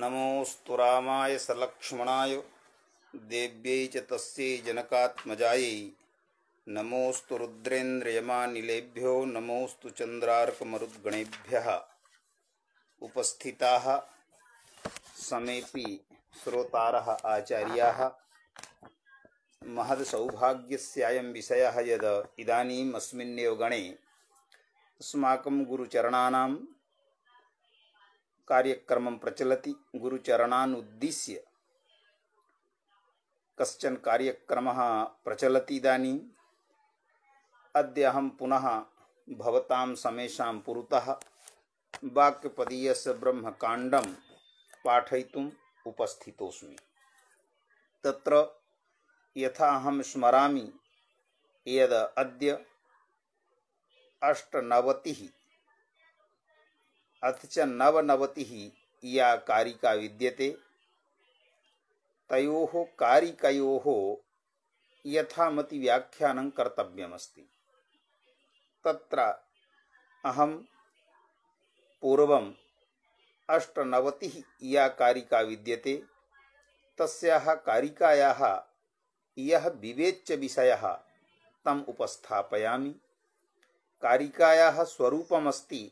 नमोस्तु राय सलक्ष्मणा दिव्य च तस्यै नमोस्तु रुद्रेन्द्रयमानिलेभ्यो नमोस्तु चन्द्रार्कमरुद्गणेभ्यः उपस्थिता समेपी श्रोता आचार्य महद्सौभाग्यस्यायं विषयः यद् गणे अस्माक गुरुचरण कार्यक्रम प्रचलति गुरुचरणुद्दीश्य कशन कार्यक्रम प्रचलति इदानी अद अहम पुनः भवता समेशा पुरतः वाक्यपदीय ब्रह्मकाण्डं पाठयितुम् उपस्थितोऽस्मि तत्र यथा अहं स्मरामि यद् अद्य अष्टनवतिः अथ च नवनवति या कारिका विद्यते तयोः कारिको यथामति व्याख्यान कर्तव्यमस्ति तत्र अहम पूर्व अष्टनवति या कारिका विद्यते तस्याः कारिकायाः यः विवेच्य विषयः तम् उपस्थापयामि कारिकायाः स्वरूपमस्ति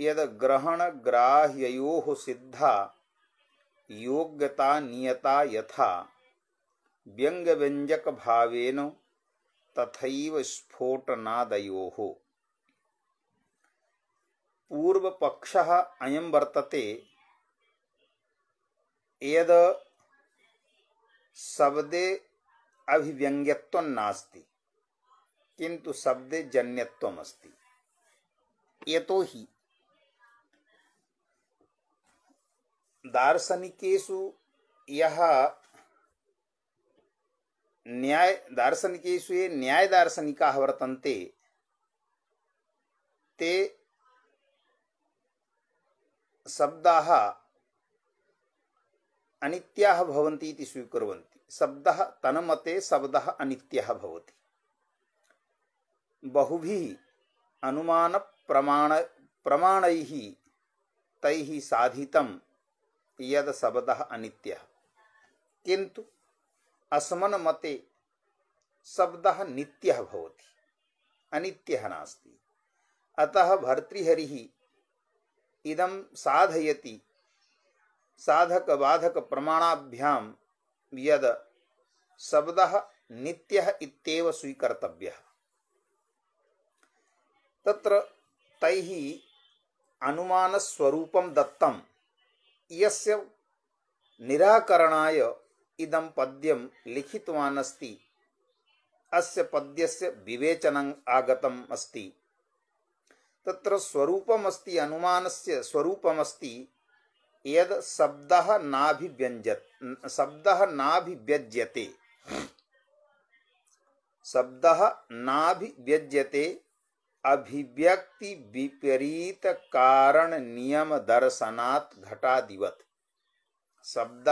यद ग्रहण ग्राह्यो सिद्धा योग्यता नियता यथा व्यंग व्यंजक भावेन तथैव स्फोटनादयो पूर्व पक्ष अयम वर्तते यद शब्दे अभिव्यंग्यत्व नास्ति किंतु शब्दे जन्यत्वमस्ति यतो ही दार्शनिकेशु यह न्याय दार्शनिकेशु ये न्याय दार्शनिका वर्तन्ते ते शब्दाः अनित्याः भवन्ति इति स्वीकुर्वन्ति शब्दः तनमते शब्दः अनित्यः भवति बहुभिः अनुमानप्रमाण प्रमाणैः तैः साधितं यद शब्द अनित्य किंतु अस्मन मते शब्द नित्य होती अनित्य नास्ति अतः भर्तृहरी इदं साधयति साधक बाधक प्रमाणाभ्याम यद शब्द नित्य स्वीकर्तव्य तत्र तैहि अनुमानस्वरूपं दत्तं यस्य निराकरणाय इदं पद्यं लिखितवान् अस्ति अस्य पद्यस्य विवेचनम् आगतम् अस्ति तत्र स्वरूपमस्ति अनुमानस्य स्वरूपमस्ति यद् शब्दः नाभिव्यञ्जत् शब्दः नाभिव्यज्यते शब्दः नाभिव्यज्यते अभिव्यक्ति विपरीत कारण नियम दर्शनात् घटादिवत शब्द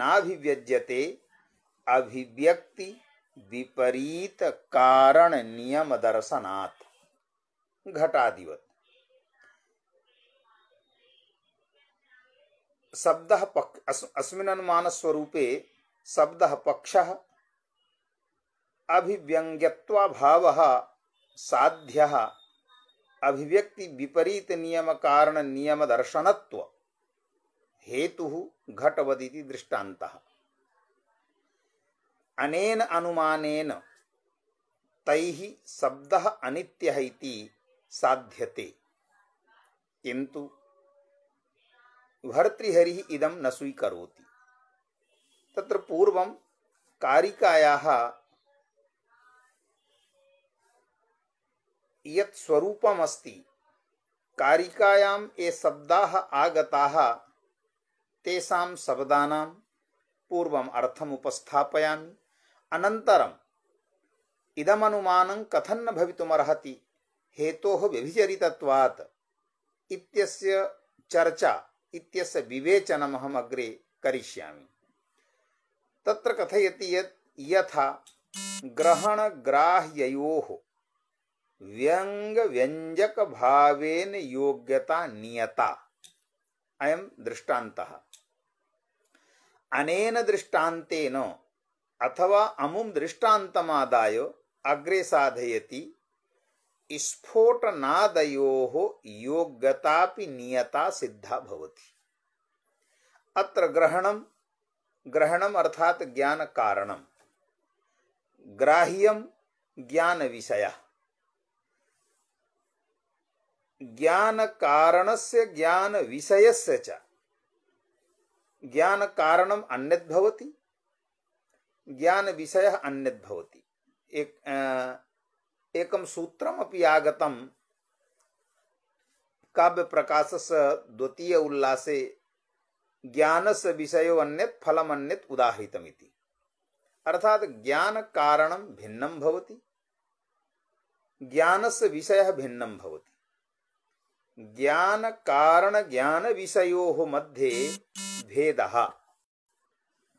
नाभिव्यज्यते अभिव्यक्ति विपरीत कारण नियम दर्शनात् घटादिवत शब्द पक्ष अस्मिन् अनुमान स्वरूपे शब्द पक्ष अभिव्यंग्यत्वाभाव साध्य अभिव्यक्ति विपरीत नियम कारण नियम दर्शनत्व हेतु घटवदिति दृष्टांत अनेन अनुमानेन तैः शब्दः अनित्यः इति साध्यते किन्तु भर्तृहरिः इदं न स्वीकरोति तत्र पूर्वं कारिकायाः यत् स्वरूपमस्ति कारिकायां ये शब्दाः आगता तेषां शब्दानां पूर्वम् अर्थम् उपस्थापयामि अनन्तरम् इदमनुमानं कथं न भवितुमर्हति हेतोः व्यभिचरितत्वात् इत्यस्य चर्चा इत्यस्य विवेचनमहम् अग्रे करिष्यामि तत्र कथयति यत् यथा ग्रहणग्राह्ययोः व्यंग व्यंजक भावेन योग्यता नियता अयम दृष्टांत अनेन दृष्टांतेन अथवा अमुं दृष्टान्तमादाय अग्रे साधयति स्फोटनादयोः योग्यता नियता सिद्धा भवति अत्र ग्रहणं ग्रहणम् अर्थात् ज्ञानकारणं ज्ञान ज्ञानविषयः ज्ञान कारण से ज्ञान विषयस्य च ज्ञान कारणम अन्यत ज्ञान विषय अन्यत एक एक एकम सूत्रम अपि आगतम काव्य प्रकाशस द्वितीय उल्लासे ज्ञानस्य विषयो अन्यत फलम अन्यत उदाहृतमिति अर्थात ज्ञान कारणम भिन्नम ज्ञान से विषय भिन्नम भवति ज्ञान कारण ज्ञान विषयो मध्य भेद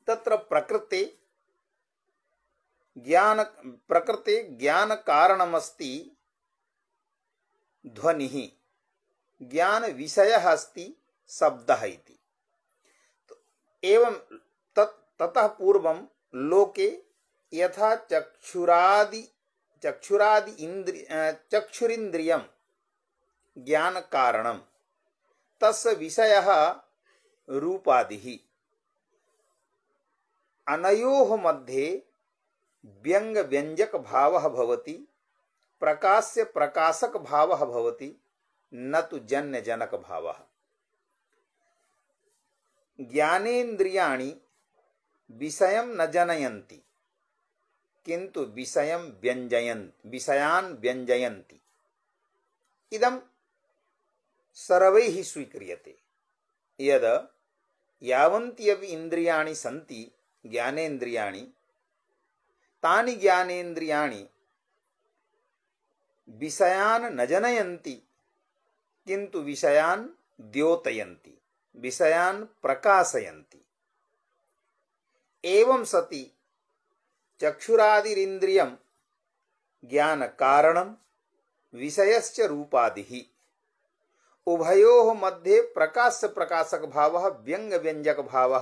तत्र प्रकृते ज्ञान प्रकृति ज्ञान कारणमस्ति ध्वनिः ज्ञान विषय अस्त शब्द तो एवं तत् ततः पूर्वं लोके यथा चक्षुरादि चक्षुरादि इन्द्रि चक्षुरिन्द्रियं ज्ञान ज्ञानकारणं तस्य विषयः रूपादिः अनयोः मध्ये भाव भवति प्रकाश्य भाव भवति न तो जन्य जनक भाव ज्ञानेन्द्रिया विषय न जनयन्ति किंतु विषय व्यंजय विषयान व्यञ्जयन्ति इदम సర్వై స్వీక్రియతే యద యావంత్యవి ఇంద్రియాణి సంతి జ్ఞానేంద్రియాణి తాని జ్ఞానేంద్రియాణి విషయాన్ నజనయంతి కింటు విషయాన్ ద్యోతయంతి విషయాన్ ప్రకాశయంతి ఏం సతి చక్షురాదిరింద్రియం జ్ఞానకారణం విషయశ్చ రూపాది उभयो मध्ये प्रकाश प्रकाशक भाव व्यंग व्यंजक भाव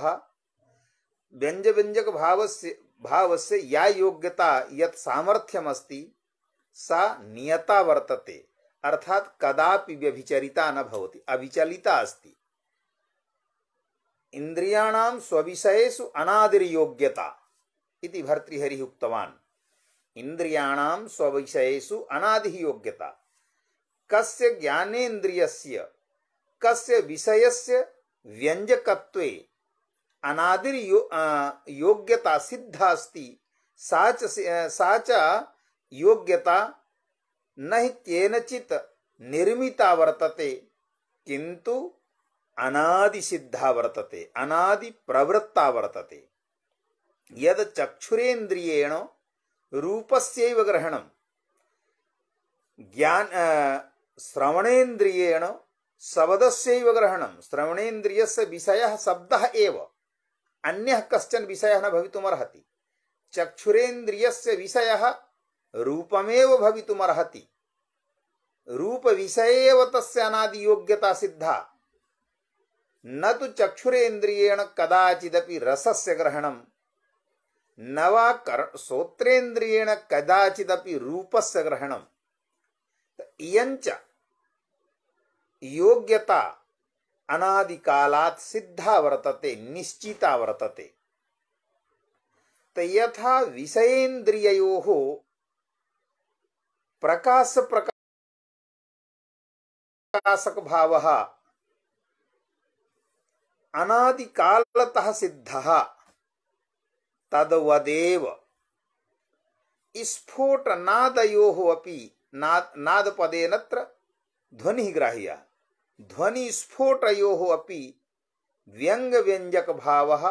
व्यंज व्यंजक भाव से भाव से या योग्यता यत सामर्थ्यम अस्ति सा नियता वर्तते अर्थात कदापि व्यभिचरिता न भवति अविचलिता अस्ति इंद्रियाणाम स्वविषयेषु अनादिर योग्यता इति भर्तृहरि उक्तवान् इंद्रियाणाम स्वविषयेषु अनादि योग्यता कस्य ज्ञानेन्द्रियस्य कस्य विषयस्य व्यञ्जकत्वे अनादिर यो, योग्यता सिद्धा अस्ति सा च सा च योग्यता न हि निर्मिता वर्तते किंतु अनादि सिद्धा वर्तते अनादि प्रवृत्ता वर्तते यद चक्षुरेन्द्रियेण रूपस्यैव ग्रहणं ज्ञान श्रवणेन्द्रियेण शब्दस्यैव ग्रहणं श्रवणेन्द्रियस्य विषयः शब्दः एव अन्यः कश्चन विषयः न भवितुमर्हति चक्षुरेन्द्रियस्य विषयः रूपमेव भवितुमर्हति रूपविषये एव तस्य अनादियोग्यता सिद्धा न तु चक्षुरेन्द्रियेण कदाचिदपि रसस्य ग्रहणं न वा कर् श्रोत्रेन्द्रियेण कदाचिदपि रूपस्य ग्रहणम् इयञ्च योग्यता अनादिकालात सिद्धा वर्तते निश्चिता वर्तते तो यथा विषयेन्द्रियोः प्रकाश प्रकाशक भावः अनादिकालतः सिद्धः तद्वदेव स्फोटनादयोः अपि नाद नादपदेनत्र ध्वनि ग्राह्या ध्वनिस्फोटयोः अपि व्यङ्गव्यञ्जकभावः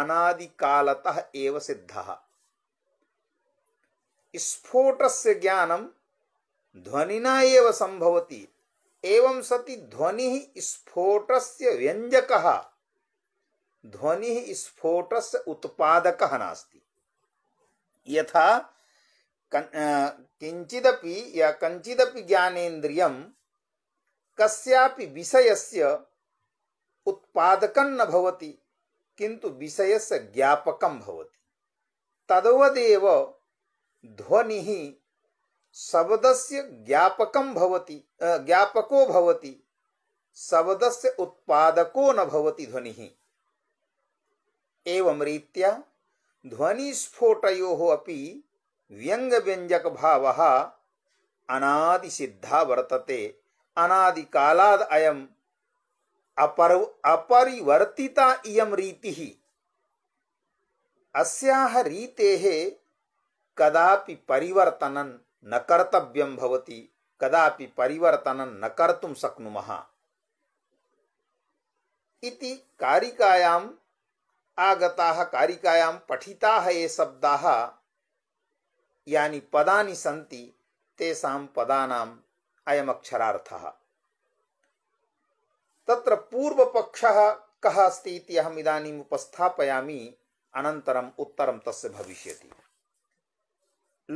अनादिकालतः एव सिद्धः स्फोटस्य ज्ञानं ध्वनिना एव सम्भवति एवं सति ध्वनिः स्फोटस्य व्यञ्जकः ध्वनिः स्फोटस्य उत्पादकः नास्ति यथा किञ्चिदपि या कञ्चिदपि ज्ञानेन्द्रियं कस्यापि विषयस्य उत्पादकं न भवति किंतु विषयस्य ज्ञापकं भवति तद्वदेव ध्वनिः शब्दस्य ज्ञापकं भवति ज्ञापको भवति शब्दस्य उत्पादको न भवति ध्वनिः एवं रीत्या ध्वनिस्फोटयोः अपि व्यङ्गव्यञ्जकभावः अनादिसिद्धा वर्तते अनादिकालाद अयम अपर अपरिवर्तिता इयम रीतिः अस्याः रीतेः कदापि परिवर्तनं न कर्तव्यं भवति कदापि परिवर्तनं न कर्तुं शक्नुमः इति कारिकायाम् आगताः कारिकायां पठिताः ये शब्दाः यानि पदानि सन्ति तेषां पदानां अयम अक्षरार्थ तत्र पूर्व पक्ष कह अस्ती अहम इदानीम् उपस्थापयामि अनन्तरम् उत्तरं तस्य भविष्य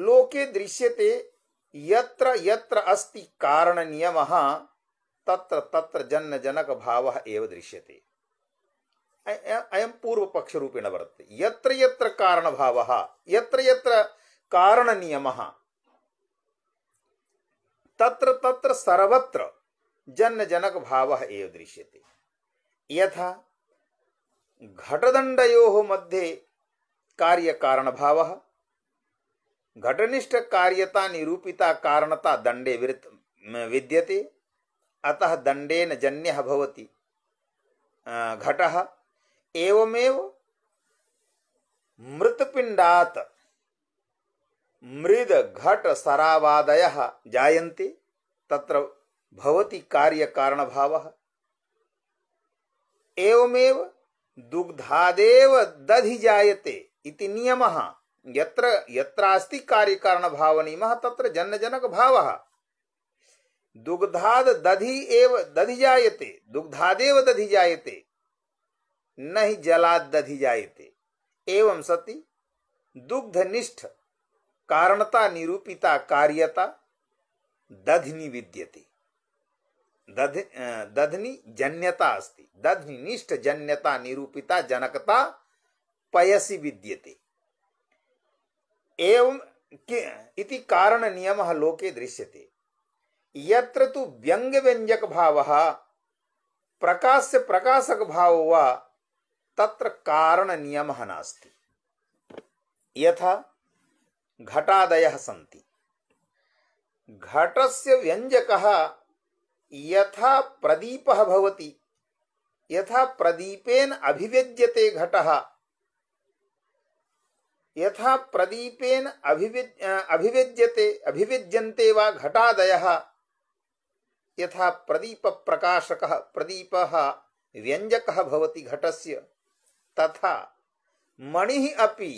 लोके दृश्यते यत्र यत्र अस्ति नियम तत्र तत्र जन्न जनक भाव एव दृश्यते अयं पूर्वपक्षरूपेण वर्तते यत्र यत्र कारण भाव यत्र यत्र कारण नियम तत्र तत्र सर्वत्र जन्न जनक भाव एव दृश्य थे यथा घटदंडयो मध्य कार्य कारण भाव घटनिष्ठ कार्यता निरूपिता कारणता दंडे विद्यते अतः दंडेन जन्य भवति घट एवमेव मृतपिंडात मृद घट सरावादय जायते तत्र भवति कार्य कारण भाव एवमेव दुग्धादेव दधि जायते इति नियमः यत्र यत्रास्ति कार्य कारण भाव नियमः तत्र जन्मजनक भावः दुग्धाद दधि एव दधि जायते दुग्धादेव दधि जायते न ही जलाद दधि जायते एवं सति दुग्धनिष्ठ कारणता निरूपिता कार्यता दधनी विद्यते दधनी जन्यता अस्ति दधनी निष्ठ जन्यता निरूपिता जनकता पयसी विद्यते एवं इति कारण नियम लोके दृश्यते यत्र तु व्यंग व्यंजक भाव प्रकाश से प्रकाशक भाव वा तत्र कारण नियम नास्ति यथा घटादयः सन्ति घटस्य व्यंजक यथा प्रदीप भवति यथा प्रदीपेन अभिव्यज्यते घट यथा प्रदीपेन अभिव्यज्यते अभिव्यज्यन्ते वा घटादयः यथा प्रदीपप्रकाशकः प्रदीपः व्यञ्जकः भवति घटस्य तथा मणि अभी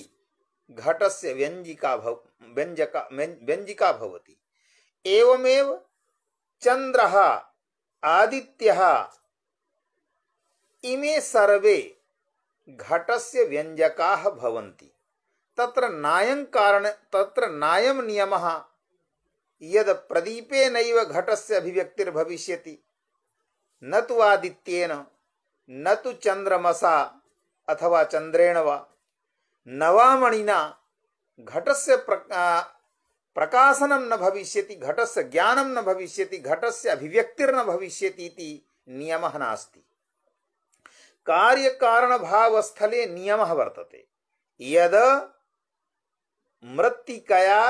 घटस्य व्यञ्जिका भव व्यंजका व्यंजिका भवति एवमेव चन्द्रः आदित्यः इमे सर्वे घटस्य व्यञ्जकाः भवन्ति तत्र नायं कारण तत्र नायं नियमः प्रदीपे नैव घटस्य अभिव्यक्तिर्भविष्यति न तु आदित्येन न तु चंद्रमसा अथवा चंद्रेण वा नवामणिना घटस्य प्रकाशनम न भविष्य घटस्य ज्ञानम न भविष्य घटस्य अभिव्यक्तिर्न भविष्यति कार्य कारण भाव स्थले नियम वर्तते यद मृत्तिकया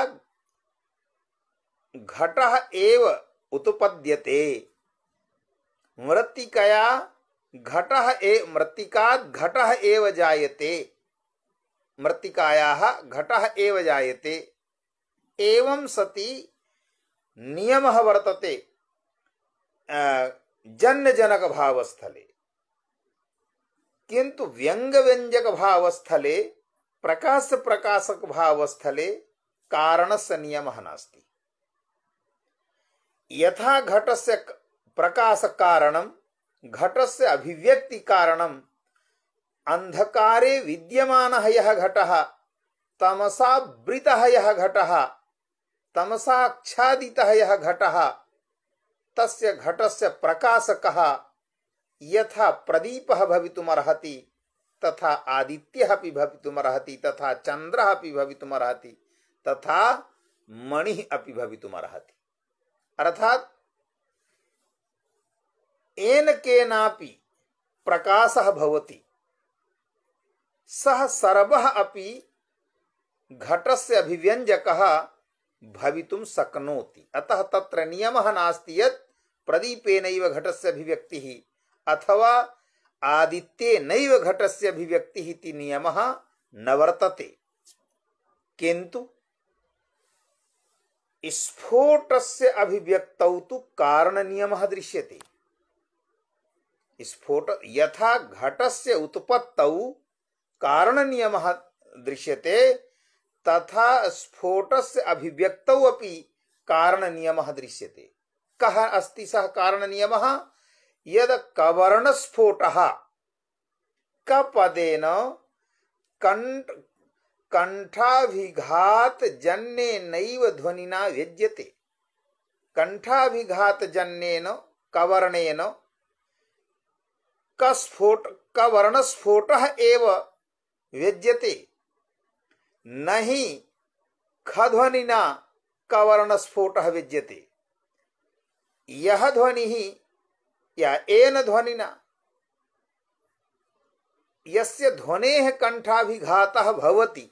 घट एव उत्पद्यते मृत्तिकया घट ए मृत्तिकात् घट एव जायते मृत्तिकायाः घट एव जायते एवं सती नियम वर्तते जनक किंतु व्यंग व्यंजक जन्यजनकभावस्थले किन्तु व्यङ्गव्यञ्जकभावस्थले प्रकाशप्रकाशकभावस्थले कारणस्य नियमः नास्ति यथा घट से अभिव्यक्ति कारणम अंधकारे विद्यमानः यट घटः तमसावृतः यः घटः तमसाच्छादितः यः घटः तस्य घटस्य प्रकाशकः यथा प्रदीपः भवितुमर्हति तथा आदित्यः अपि तथा चंद्र अपि भवितुमर्हति तथा मणि अपि भवितुमर्हति अर्थात एन केनापि प्रकाशः भवति सह सर्व अपि घटस्य अभिव्यंजक भवितुम शक्नोति अतः तत्र नियम नास्ति यत् प्रदीपेनैव घटस्य अभिव्यक्ति अथवा आदित्येनैव घटस्य अभिव्यक्तिः इति नियमः न वर्तते किन्तु स्फोटस्य अभिव्यक्तौ तु कारणनियमः दृश्यते स्फोट यथा घटस्य उत्पत्तौ कारण नियम दृश्यते तथा स्फोट से स्फोटस्य अभिव्यक्तौ अपि कारणनियमः दृश्यते सह कारण नियम यद कवर्ण स्फोट कपदेन कंठ जन्ने नैव ध्वनिना व्यज्यते कण्ठाभिघातजन्येन कवर्णेन कस्फोट कवर्णस्फोट एव व्यज्यते नहि खध्वनिना स्फोट विद्यते यह ध्वनि ही या एन ध्वनिना यस्य ध्वने कंठाभिघात भवति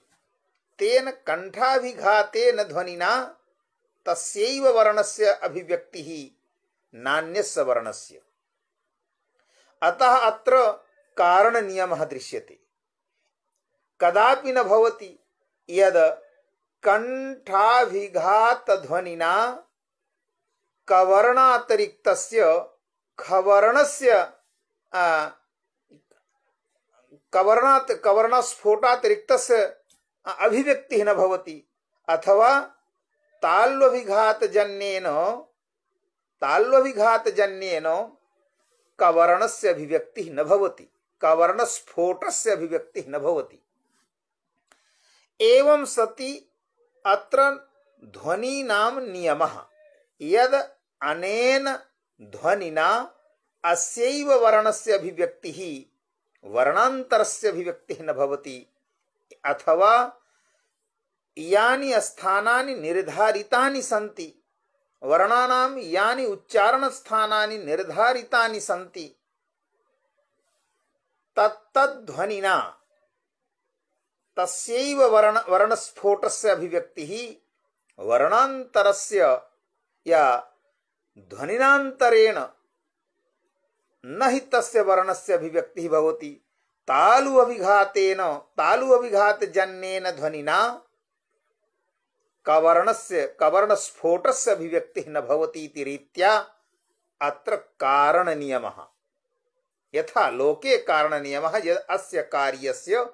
तेन कंठाभिघातेन ध्वनिना तस्यैव वर्णस्य अभिव्यक्ति ही नान्यस्य वर्णस्य अतः अत्र कारण कारणनियमः दृश्यते कदापि न भवति यद कण्ठाभिघातध्वनिना कवर्णातिरिक्तस्य खवर्णस्य कवर्णात् कवर्णस्फोटातिरिक्तस्य अभिव्यक्तिः न भवति अथवा ताल्वभिघातजन्येन ताल्वभिघातजन्येन कवर्णस्य अभिव्यक्तिः न भवति कवर्णस्फोटस्य अभिव्यक्तिः न भवति एवं सति अत्र ध्वनीनां नियमः यद् अनेन ध्वनिना अस्यैव वर्णस्य अभिव्यक्तिः वर्णान्तरस्य अभिव्यक्तिः न भवति अथवा यानि स्थानानि निर्धारितानि सन्ति वर्णानां यानि उच्चारणस्थानानि निर्धारितानि सन्ति तत्तद्ध्वनिना तस्यैव वर्ण वर्णस्फोटस्य अभिव्यक्तिः वर्णान्तरस्य या ध्वनिनान्तरेण न हि तस्य वर्णस्य अभिव्यक्तिः भवति तालु अभिघातेन तालु अभिघात जन्न ध्वनिना कवर्णस्य से अभिव्यक्तिः न भवति इति रीत्या अत्र कारणनियमः यथा लोके नियम अस्य कार्यस्य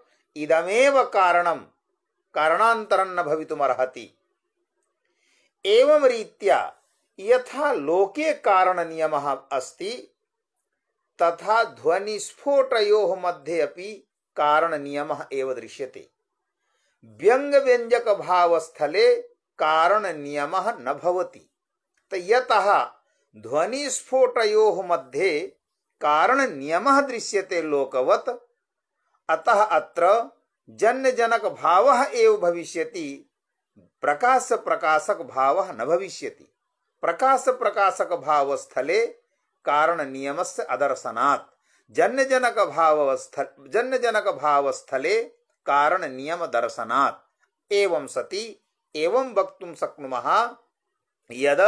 इदमेव कारणं कारणान्तरं न भवितुमर्हति एवं रीत्या यथा लोके कारण नियम अस्ति तथा ध्वनिस्फोटयोः मध्ये अपि नियम एव दृश्यते व्यङ्गव्यञ्जकभावस्थले कारणनियमः न भवति तो यतः ध्वनिस्फोटयोः मध्ये कारण नियम दृश्यते लोकवत् अतः अत्र जन्य जनक भाव एव भविष्य प्रकाश प्रकाशक भाव न भविष्य प्रकाश प्रकाशक भाव स्थले कारण नियम से अदर्शनात् जन्य जनक भाव स्थल जन्य जनक भाव स्थले कारण नियम दर्शनात् एवं सति एवं वक्त शक्नुमः यद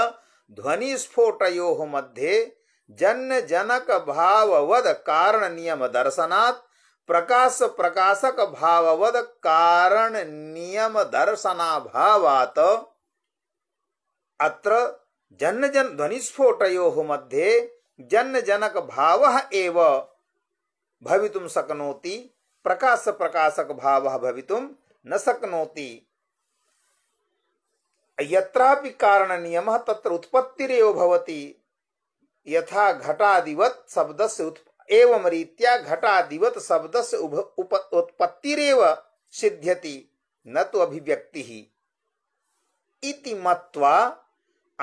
ध्वनि स्फोटयोः मध्ये जन्य जनक भाववद कारण नियम दर्शनात् प्रकाश प्रकाशक भाववद कारण नियम दर्शना भावात अत्र जन जन ध्वनिस्फोट मध्ये जन जनक भाव एव भवि शक्नोति प्रकाश प्रकाशक भाव भवि न शक्नोति यत्रापि कारण नियम तत्र उत्पत्तिरेव भवति यथा घटादिवत शब्दस्य उत्पत्ति एवं रीत्या घटादिवत शब्द से उत्पत्तिरव सिद्ध्यति न तो अभिव्यक्ति ही इति मत्वा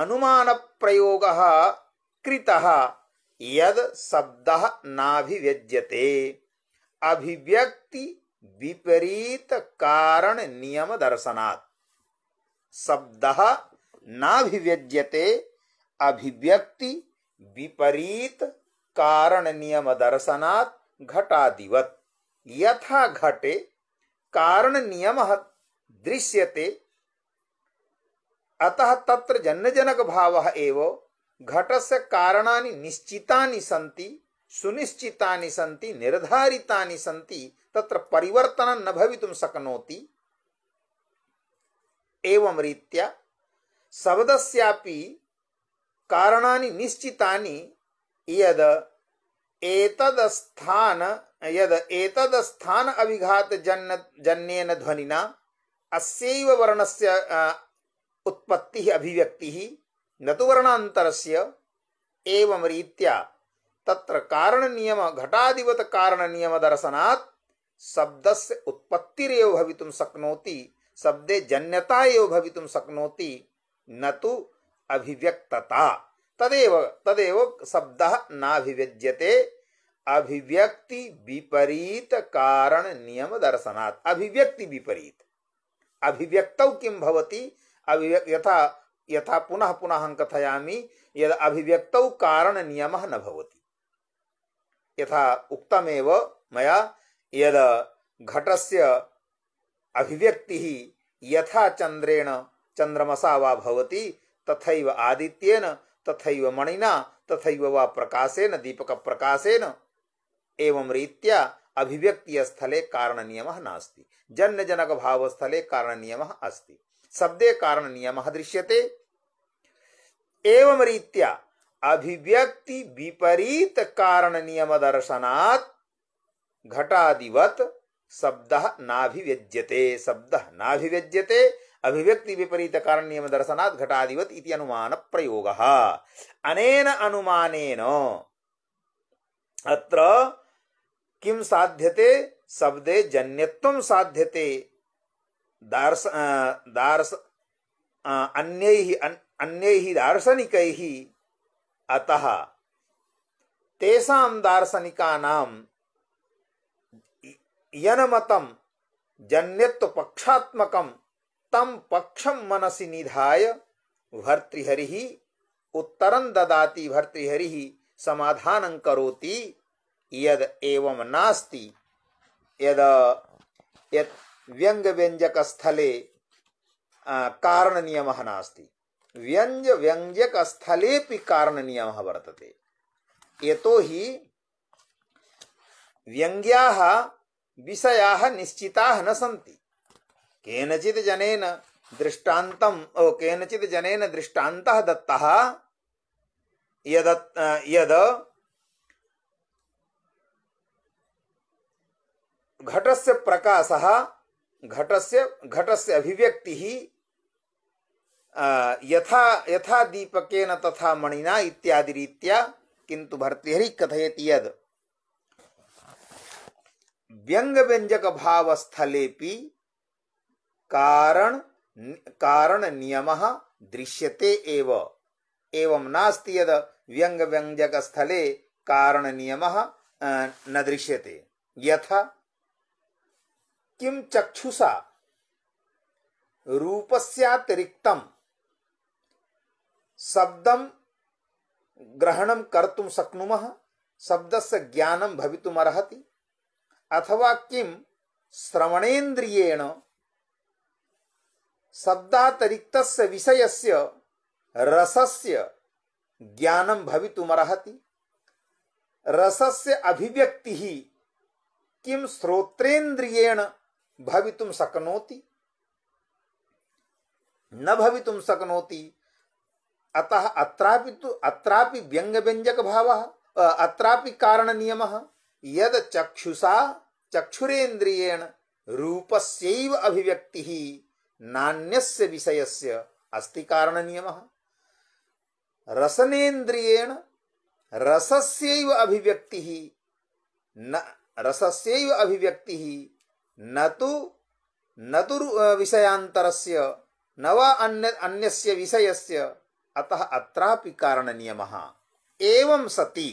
अनुमान प्रयोग कृत यद शब्द नाभिव्यज्यते अभिव्यक्ति विपरीत कारण नियम दर्शनात् शब्द नाभिव्यज्यते अभिव्यक्ति विपरीत कारण नियम दर्शनात् घटादिवत यथा घटे कारण नियम दृश्यते अतः तत्र जन्यजनक भाव एव घटस्य कारणानि निश्चितानि सन्ति सुनिश्चितानि सन्ति निर्धारितानि सन्ति तत्र परिवर्तनं न भवितुं शक्नोति एवं रीत्या शब्दस्यापि कारणानि निश्चितानि यद एतदस्थान यद एतदस्थान अभिघात जन्न जन्येन ध्वनिना अस्यैव वर्णस्य उत्पत्तिः अभिव्यक्तिः न तु वर्णान्तरस्य एवं रीत्या तत्र कारणनियम घटादिवत कारणनियमदर्शनात् शब्दस्य उत्पत्तिरेव भवितुं शक्नोति शब्दे जन्यता एव भवितुं शक्नोति न तु अभिव्यक्तता तदेव तदेव शब्दः नाभिव्यज्यते अभिव्यक्ति विपरीत कारण नियम दर्शनात् अभिव्यक्ति विपरीत अभिव्यक्तौ किं भवति अभिव्यक् यथा यथा पुनः पुनः अहं कथयामि यद् अभिव्यक्तौ कारणनियमः न भवति यथा उक्तमेव मया यद् घटस्य अभिव्यक्तिः यथा चन्द्रेण चन्द्रमसा वा भवति तथैव आदित्येन तथा मणिना तथैव वा प्रकाशेन दीपक प्रकाशेन एवं रीत्या अभिव्यक्ति स्थले कारण नियम नास्ति जन्य जनक भाव स्थले कारण नियम अस्ति शब्दे कारण नियम दृश्यते एवं रीत्या अभिव्यक्ति विपरीत कारण नियम दर्शनात् घटादिवत शब्द नाभिव्यज्यते शब्द नाभिव्यज्यते अभिव्यक्ति विपरीत कारण नियम दर्शनात् घटाधिवत इति अनुमान प्रयोग अनेन अनुमानेन अत्र किम साध्यते शब्दे जन्यत्व साध्यते दार्श दार्श अन्यैः अन, अन्यैः दार्शनिकैः अतः तेसाम दार्शनिका तेषां दार्शनिकानां जन्यत्व पक्षात्मकम तम पक्षम मनसी निधाय भर्तृहरि उत्तरं ददाति भर्तृहरि समाधानं करोति यद एवं नास्ति यद यत् व्यंग व्यंजक स्थले कारण नियम नास्ति व्यंज व्यंजक स्थले कारण नियम वर्तते तो ही व्यंग्या विषया निश्चिता न सी केनचित् जनेन दृष्टान्तम् ओ केनचित् जनेन दृष्टान्तः दत्तः यद यद घटस्य प्रकाशः घटस्य घटस्य अभिव्यक्तिः यथा यथा दीपकेन तथा मणिना इत्यादि रीत्या किंतु भर्तृहरि कथयति यद व्यंग व्यंजक भाव स्थले कारण कारण नियम दृश्यते एव एवं नास्ति यद व्यंग व्यंजक स्थले कारण नियम न दृश्यते यथा किम चक्षुषा रूपस्यातिरिक्त शब्दम ग्रहणम कर्तुम शक्नुमः शब्दस्य ज्ञानम भवितुमर्हति अथवा किम श्रवणेन्द्रियेण शब्दातिरिक्त विषय से रसस्य ज्ञानम भवितुमर्हति रसस्य अभिव्यक्ति ही किम श्रोत्रेन्द्रियेण भवितुम शक्नोति न भवितुम शक्नोति अतः अत्रापि तो अत्रापि व्यंग व्यंजक भाव अत्रापि कारण नियम यद चक्षुषा चक्षुरेन्द्रियेण रूपस्यैव अभिव्यक्ति ही नान्यस्य विषयस्य अस्ति कारणनियमः रसनेन्द्रियेण रसस्यैव अभिव्यक्तिः न रसस्यैव अभिव्यक्तिः न तु न तु विषयांतरस्य न वा अन्य अन्यस्य विषयस्य अतः अत्रापि कारणनियमः एवं सति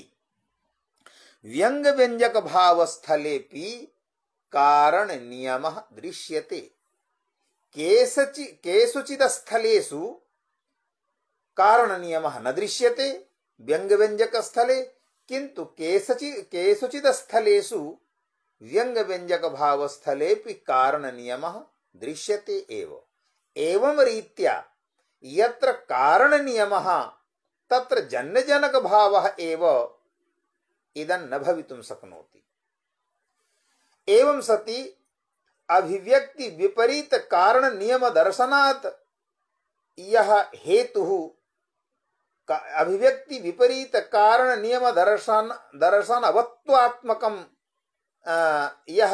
व्यङ्गव्यञ्जकभावस्थलेपि कारणनियमः दृश्यते केसचि केषुचिदस्थलेषु कारणनियमः न दृश्यते व्यङ्गव्यञ्जकस्थले किन्तु केसचि केषुचिदस्थलेषु व्यङ्गव्यञ्जकभावस्थलेऽपि कारणनियमः दृश्यते एव एवं रीत्या यत्र कारणनियमः तत्र जन्यजनकभावः एव इदं न भवितुं शक्नोति एवं सति अभिव्यक्ति विपरीत कारण नियम दर्शनात यह हेतु अभिव्यक्ति विपरीत कारण नियम दर्शन दर्शन अवत्वात्मक यह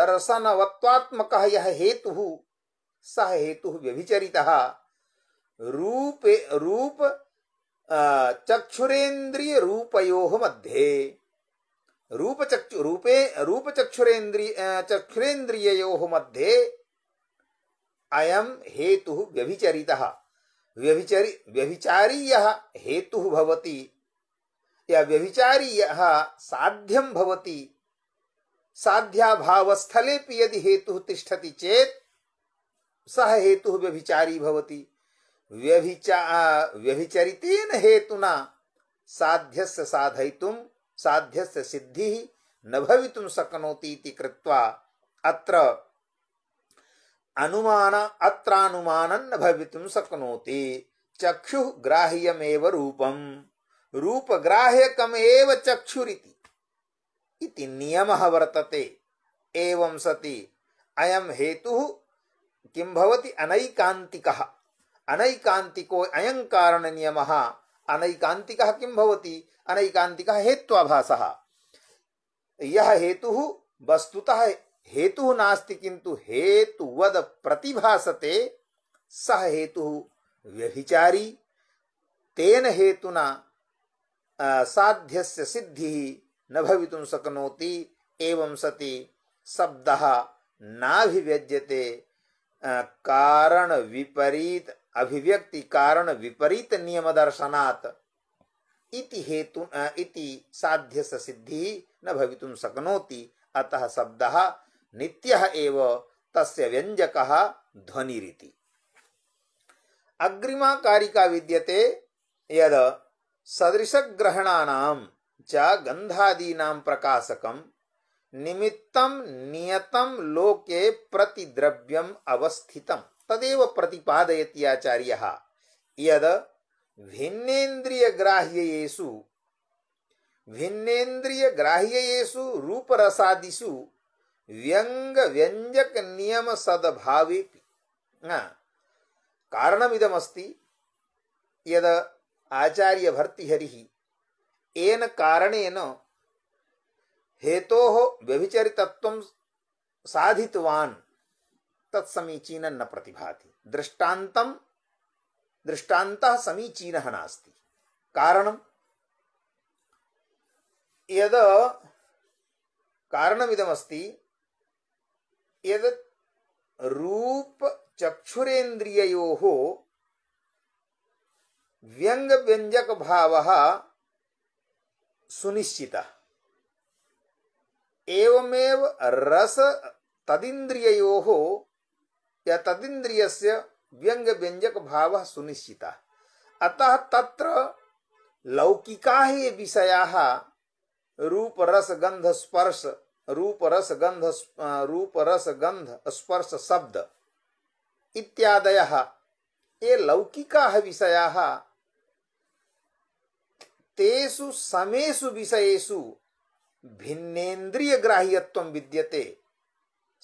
दर्शन अवत्वात्मक यह हेतु सह हेतु व्यभिचरित रूप रूप चक्षुरेन्द्रिय रूपयोह मध्ये रूपचक्षु रूपे रूपचक्षुरेन्द्रिय चक्षुरेन्द्रिययोः मध्ये अयं हेतुः व्यभिचरितः व्यभिचरि व्यभिचारीयः हेतुः भवति या व्यभिचारीयः साध्यं भवति साध्याभावस्थलेऽपि यदि हेतुः तिष्ठति चेत् सः हेतुः व्यभिचारी भवति व्यभिचा व्यभिचरितेन हेतुना साध्यस्य साधयितुं साध्य सिद्धि न भवि शक्नोती कृत्वा अत्र अनुमान अत्रानुमानं न भवि शक्नोति चक्षु ग्राह्यमेव रूपम रूप ग्राह्यकम एव चक्षुरिति इति नियम वर्तते एवं सति अयम हेतु किं भवति अनैकान्तिकः अनैकांतिको अयं कारण कारणनियमः अनैकान्तिकः किं भवति अनैकांतिक हेत्वाभास यह हेतु वस्तुतः हेतु नास्ति किंतु हेतुवद प्रतिभासते सह हेतु व्यभिचारी तेन हेतुना साध्यस्य सिद्धि न भवितुं शक्नोति एवं सति शब्दः नाभिव्यज्यते कारण विपरीत अभिव्यक्ति कारण विपरीत नियम दर्शनात् इति हेतु इति साध्य सिद्धि न भवितुम शक्नोति अतः शब्द नित्यः एव तस्य व्यञ्जकः ध्वनिरिति अग्रिमा कारिका विद्यते यद सदृशग्रहणानां च गन्धादीनां प्रकाशकं निमित्तं नियतं लोके प्रतिद्रव्यम् अवस्थितं तदेव प्रतिपादयति आचार्यः यद भिन्नेन्द्रियग्राह्ययेषु भिन्नेन्द्रियग्राह्ययेषु रूपरसादिषु व्यङ्गव्यञ्जकनियमसद्भावेऽपि कारणमिदमस्ति यद् आचार्यभर्तृहरिः येन कारणेन हेतोः व्यभिचरितत्वं साधितवान् तत्समीचीनं न प्रतिभाति दृष्टान्तं दृष्टान्त समीचीन नास्ति कारणं यद् कारणमिदमस्ति व्यंग व्यंजक व्यङ्गव्यञ्जकभावः सुनिश्चितः एवमेव रस तदिन्द्रिययोः या तदिन्द्रियस्य व्यंग व्यंजक भाव सुनिश्चित अतः तत्र लौकिका ही विषया रूप रस गंध स्पर्श रूप रस गंध रूप रस गंध स्पर्श शब्द इत्यादय ये लौकिका विषया तेसु तेषु समेषु भिन्नेन्द्रिय ग्राह्यत्व विद्यते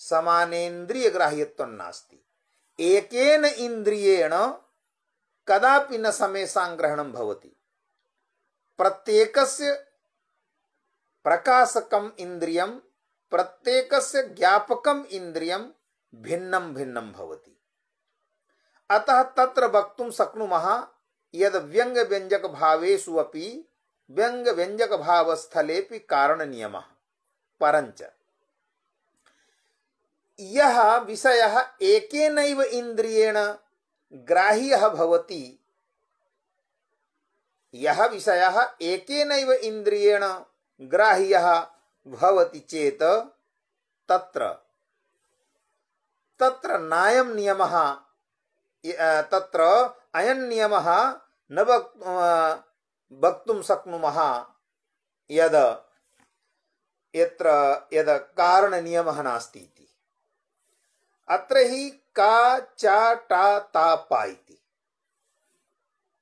समानेन्द्रिय ग्राह्यत्व नास्ती एकेन इंद्रियेण कदापि न संग्रहण भवति प्रत्येकस्य प्रकाशकम इंद्रियम प्रत्येकस्य ज्ञापकम इंद्रियम भिन्नम भिन्नम भवति अतः तत्र वक्तुं व्यंग व्यंजक व्यङ्गव्यञ्जकभावेषु अपि कारण नियम परंच यह विषय एक इंद्रियण ग्राह्य भवति यह विषय एक इंद्रियण ग्राह्य भवति चेत तत्र तत्र नायम नियम तत्र अयन नियम न वक्त वक्तुं शक्नुमः यद् यत्र यद् कारणनियमः अत्र ही का चा टा ता पा इति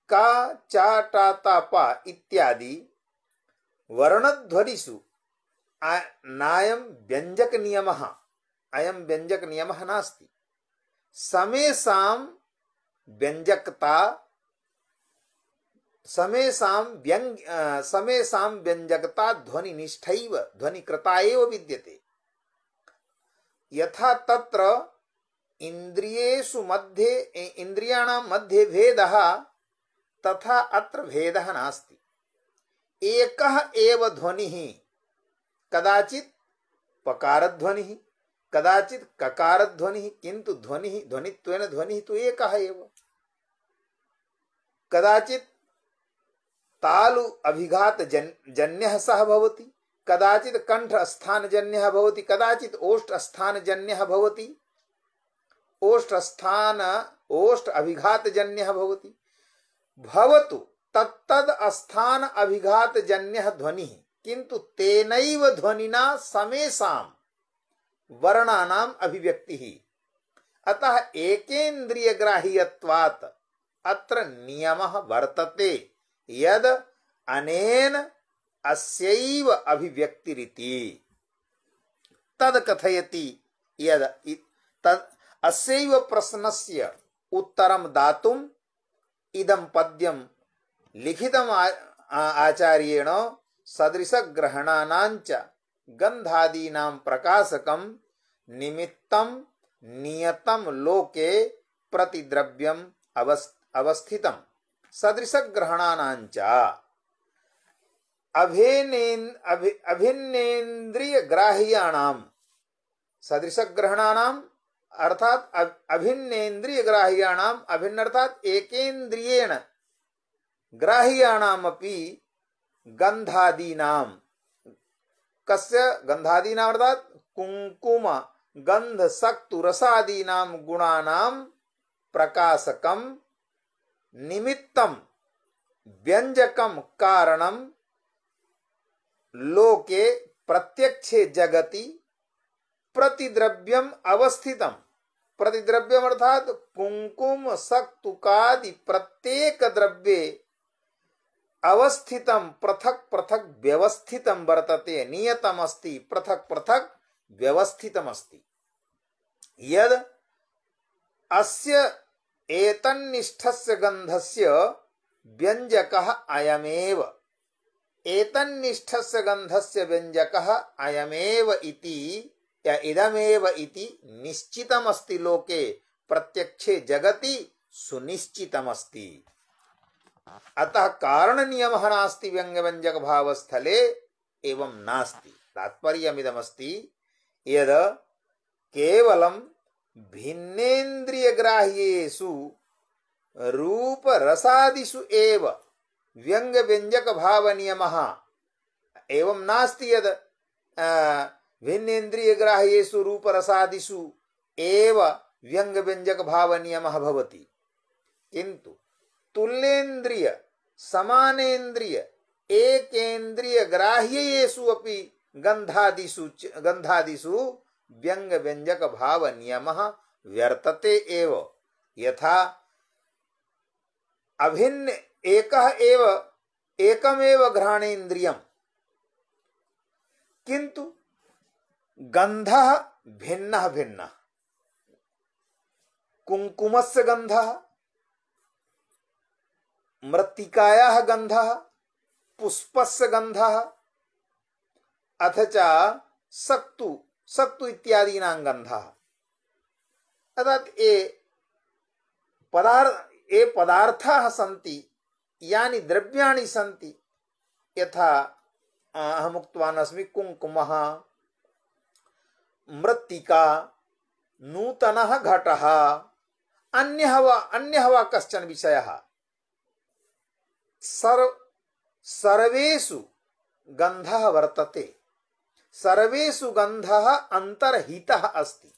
का चा टा ता पा इत्यादि वर्णध्वनिषु नायम व्यंजक नियम अयम व्यंजक नियम नास्ति समेषां व्यञ्जकता समेषां व्यङ्ग समेषां व्यञ्जकता ध्वनिनिष्ठैव ध्वनिकृता एव विद्यते यथा तत्र इंद्रियु मध्ये इंद्रिया मध्ये भेद तथा अत्र भेद नास्ति एक ध्वनि कदाचि पकारध्वनि कदाचि ककारध्वनि किंतु ध्वनि ध्वनि ध्वनि तो एक कदाचि तालु अभिघात जन, जन्यः सः भवति कदाचित् कण्ठ ओष्ठ स्थान ओष्ठ अभिघात जन्य भवती भवतु तत्तद स्थान अभिघात जन्य ध्वनि किंतु तेन ध्वनिना समेषाम वर्णा अभिव्यक्ति ही अतः एकेन्द्रिय ग्राह्यवात अत्र नियम वर्तते यद अनेन अस्यैव अभिव्यक्तिरिति तद कथयति यद तद अस्व प्रश्न से उत्तर दातुम इदम पद्यम लिखित आचार्येण सदृश ग्रहणानांच गंधादीना प्रकाशक निमित्तम नियतम लोके प्रतिद्रव्यम अवस्थित सदृश ग्रहणानांच अभिन्नेन्द्रिय ग्राह्याण सदृश ग्रहणा अर्थात अभिन्नेन्द्रिय ग्राह्याणाम अभिन्न अर्थात एकेन्द्रियण ग्राह्याणाम अपि गंधादीनाम कस्य गंधादीनाम अर्थात कुंकुम गंध सक्तु रसादीनाम गुणानाम प्रकाशकम निमित्तम व्यंजकम कारणम लोके प्रत्यक्षे जगति प्रतिद्रव्यम अवस्थितम प्रतिद्रव्यम अर्थात कुंकुम सक्तुकादि प्रत्येक द्रव्ये अवस्थितम पृथक पृथक व्यवस्थितम वर्तते नियतम अस्ति पृथक पृथक व्यवस्थितम अस्ति यद अस्य एतन्निष्ठस्य गंधस्य व्यञ्जकः अयमेव एतन्निष्ठस्य गंधस्य व्यञ्जकः अयमेव इति इदमेव इति निश्चितमस्ति लोके प्रत्यक्षे जगति सुनिश्चितमस्ति अतः कारण नियम नास्ति व्यंग्यव्यंजक भाव स्थले एवं नास्ति तात्पर्यमिदमस्ति यद केवलं भिन्नेन्द्रियग्राह्येषु रूपरसादिषु एव व्यंग्यव्यंजक भाव नियमः एवं नास्ति यद भिन्नेन्द्रिय ग्राह्यु रूप रसादिषु एव व्यंग व्यंजक भाव नियम भवती किंतु तुल्येन्द्रिय समानेन्द्रिय एकेन्द्रिय ग्राह्यु अपि गंधादिषु गंधादिषु व्यंग व्यंजक भाव नियम व्यर्तते एव यथा अभिन्न एकः एव एकमेव घ्राणेन्द्रियम् किंतु गंध भिन्न भिन्न कुंकुम से गंध मृत्तिकाया गंध पुष्प से गंध अथ च सक्तु सक्तु नाम गंध अर्थात ये पदार्थ ये पदार्थ सी यानी द्रव्याणी सी यथा अहम उक्तवान् कुंकुम मृत्तिका नूतन घट अन्यः वा अन्यः वा कश्चन विषयः वर्तते सर्वेषु गन्धः अन्तर्हितः अस्ति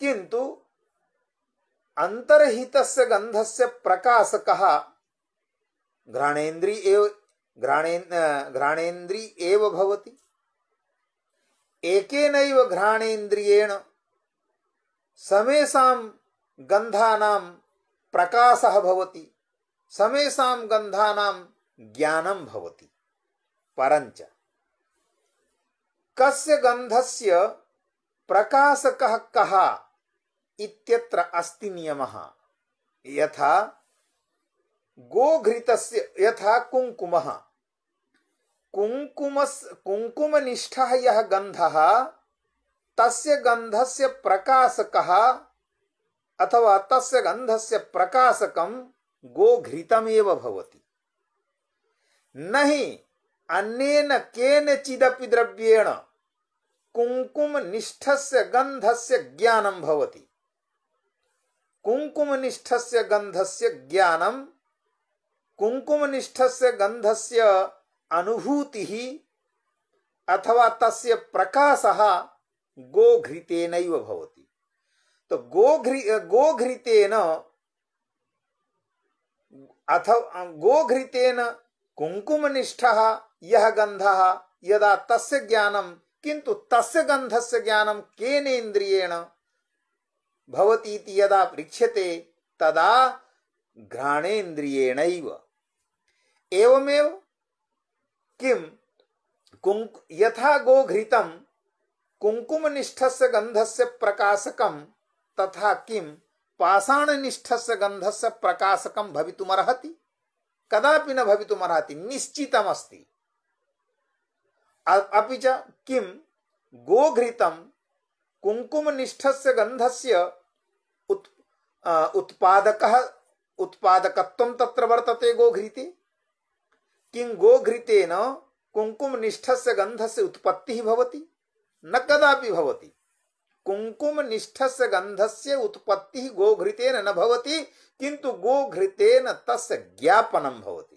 किन्तु अन्तर्हितस्य गन्धस्य प्रकाशकः घ्राणेन्द्रिय एव घ्राणेन्द्री एव एक घ्राणेन्द्रियेण समेशा गंधा प्रकाश होती समेशा गंधा ज्ञानं होती परञ्च कस्य गंधस्य प्रकाशकः कः इत्यत्र अस्ति नियमः यथा गोघृतस्य यथा कुंकुमः कुंकुम कुङ्कुमनिष्ठः यह गंध तस्य गंधस्य प्रकाशक अथवा तस्य गंधस्य गन्धस्य गो घृतमेव भवति नहीं हि अन्येन केनचिदपि द्रव्येण कुंकुम निष्ठस्य गंधस्य ज्ञानं भवति कुंकुम कुङ्कुमनिष्ठस्य गन्धस्य ज्ञानं कुङ्कुमनिष्ठस्य गन्धस्य अनुभूति ही अथवा तस्य प्रकाशः गोघृतेनैव भवति तो गोघ्रि गोघृतेन अथ कुंकुम निष्ठ यह गंध यदा तस्य ज्ञानं किंतु तस्य गन्धस्य ज्ञानं केनेन्द्रियेण भवति यदा पृच्छ्यते तदा घ्राणेन्द्रियेणैव एवमेव किम यथा गो घृतम कुंकुम निष्ठ से गंध से प्रकाशकम तथा किम पाषाण निष्ठ से गंध से प्रकाशकम भवि तुम भवितुमर्हति कदापि न भवि तुम भवितुमर्हति निश्चितमस्ति अपि च किं गोघृतं कुङ्कुमनिष्ठस्य गन्धस्य उत् उत्पादक उत्पादकत्वं तत्र वर्तते गो घृती किंगो घृतेन कुंकुम निष्ठ से गंध से उत्पत्ति ही भवती न कदापि भवती कुंकुम निष्ठ से गंध से उत्पत्ति गोघृतेन न भवती किंतु गोघृतेन तस् ज्ञापनम भवती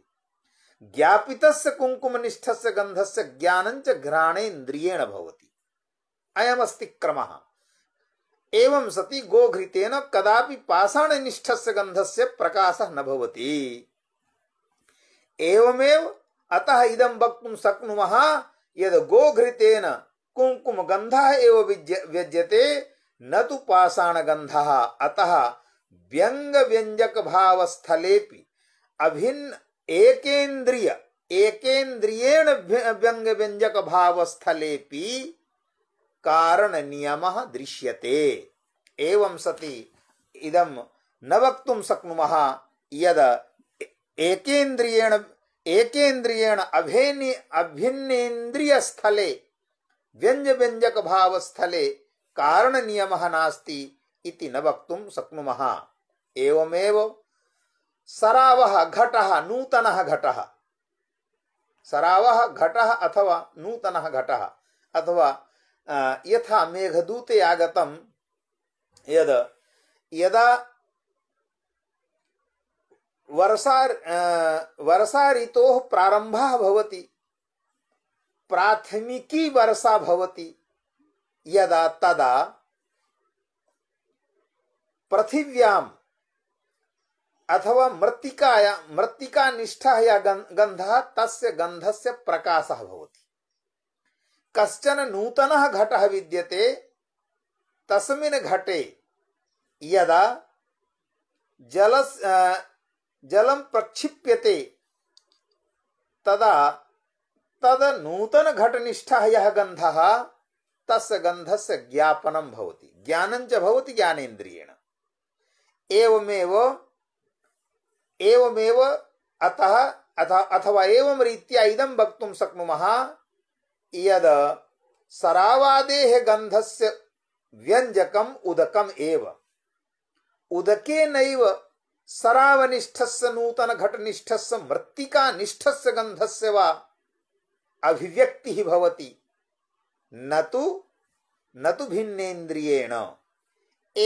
ज्ञापित कुंकुम निष्ठ से गंध से ज्ञान च घ्राणेन्द्रियण भवती अयमस्ति क्रम एवं सति गोघृतेन कदापि पाषाण निष्ठ से गंध से प्रकाश न भवती एवमेव अतः इदं वक्तुं शक्नुमः यद् गोघृतेन कुङ्कुमगन्धः एव व्यज्यते न तु पाषाणगन्धः अतः व्यङ्गव्यञ्जकभावस्थलेऽपि अभिन्न एकेन्द्रिय एकेन्द्रियेण व्यङ्गव्यञ्जकभावस्थलेऽपि कारणनियमः दृश्यते एवं सति इदं न वक्तुं शक्नुमः यद् एकेन्द्रियेण एकेन्द्रियेण अभिन्नेन्द्रिय स्थले व्यंज्य व्यंजक भाव स्थले कारण नियम नास्ति इति न वक्त शक्नु एवमेव सराव घट नूतन घट सराव घट अथवा नूतन घट अथवा यथा मेघदूते आगतम यद यदा वर्षा वर्षा ऋतो प्रारंभ भवति प्राथमिकी वर्षा भवति यदा तदा पृथिव्याम अथवा मृत्तिकाया मृत्तिका निष्ठा या गंधः तस्य गंधस्य प्रकाशः भवति कश्चन नूतनः घटः विद्यते तस्मिन् घटे यदा जलस जलम प्रक्षिप्यते तदा तद नूतन घटनिष्ठः यः गन्धः तस्य गन्धस्य ज्ञापनं भवति ज्ञानञ्च भवति ज्ञानेन्द्रियेण एवमेव एवमेव अतः अतः अथवा एवं रीत्या इदं वक्तुं शक्नुमः यद् सरावादेः गन्धस्य व्यञ्जकम् उदकम् एव उदके नैव ಸರಾವನಿಷ್ಠಸ್ಸ ನೂತನ ಘಟನಿಷ್ಠಸ್ಸ ಮೃತ್ತಿಕಾ ನಿಷ್ಠಸ್ಸ ಗಂಧಸ್ಯ ವ ಅಭಿವ್ಯಕ್ತಿ ಭವತಿ ನತು ನತು ಭಿನ್ನೇಂದ್ರಿಯೇಣ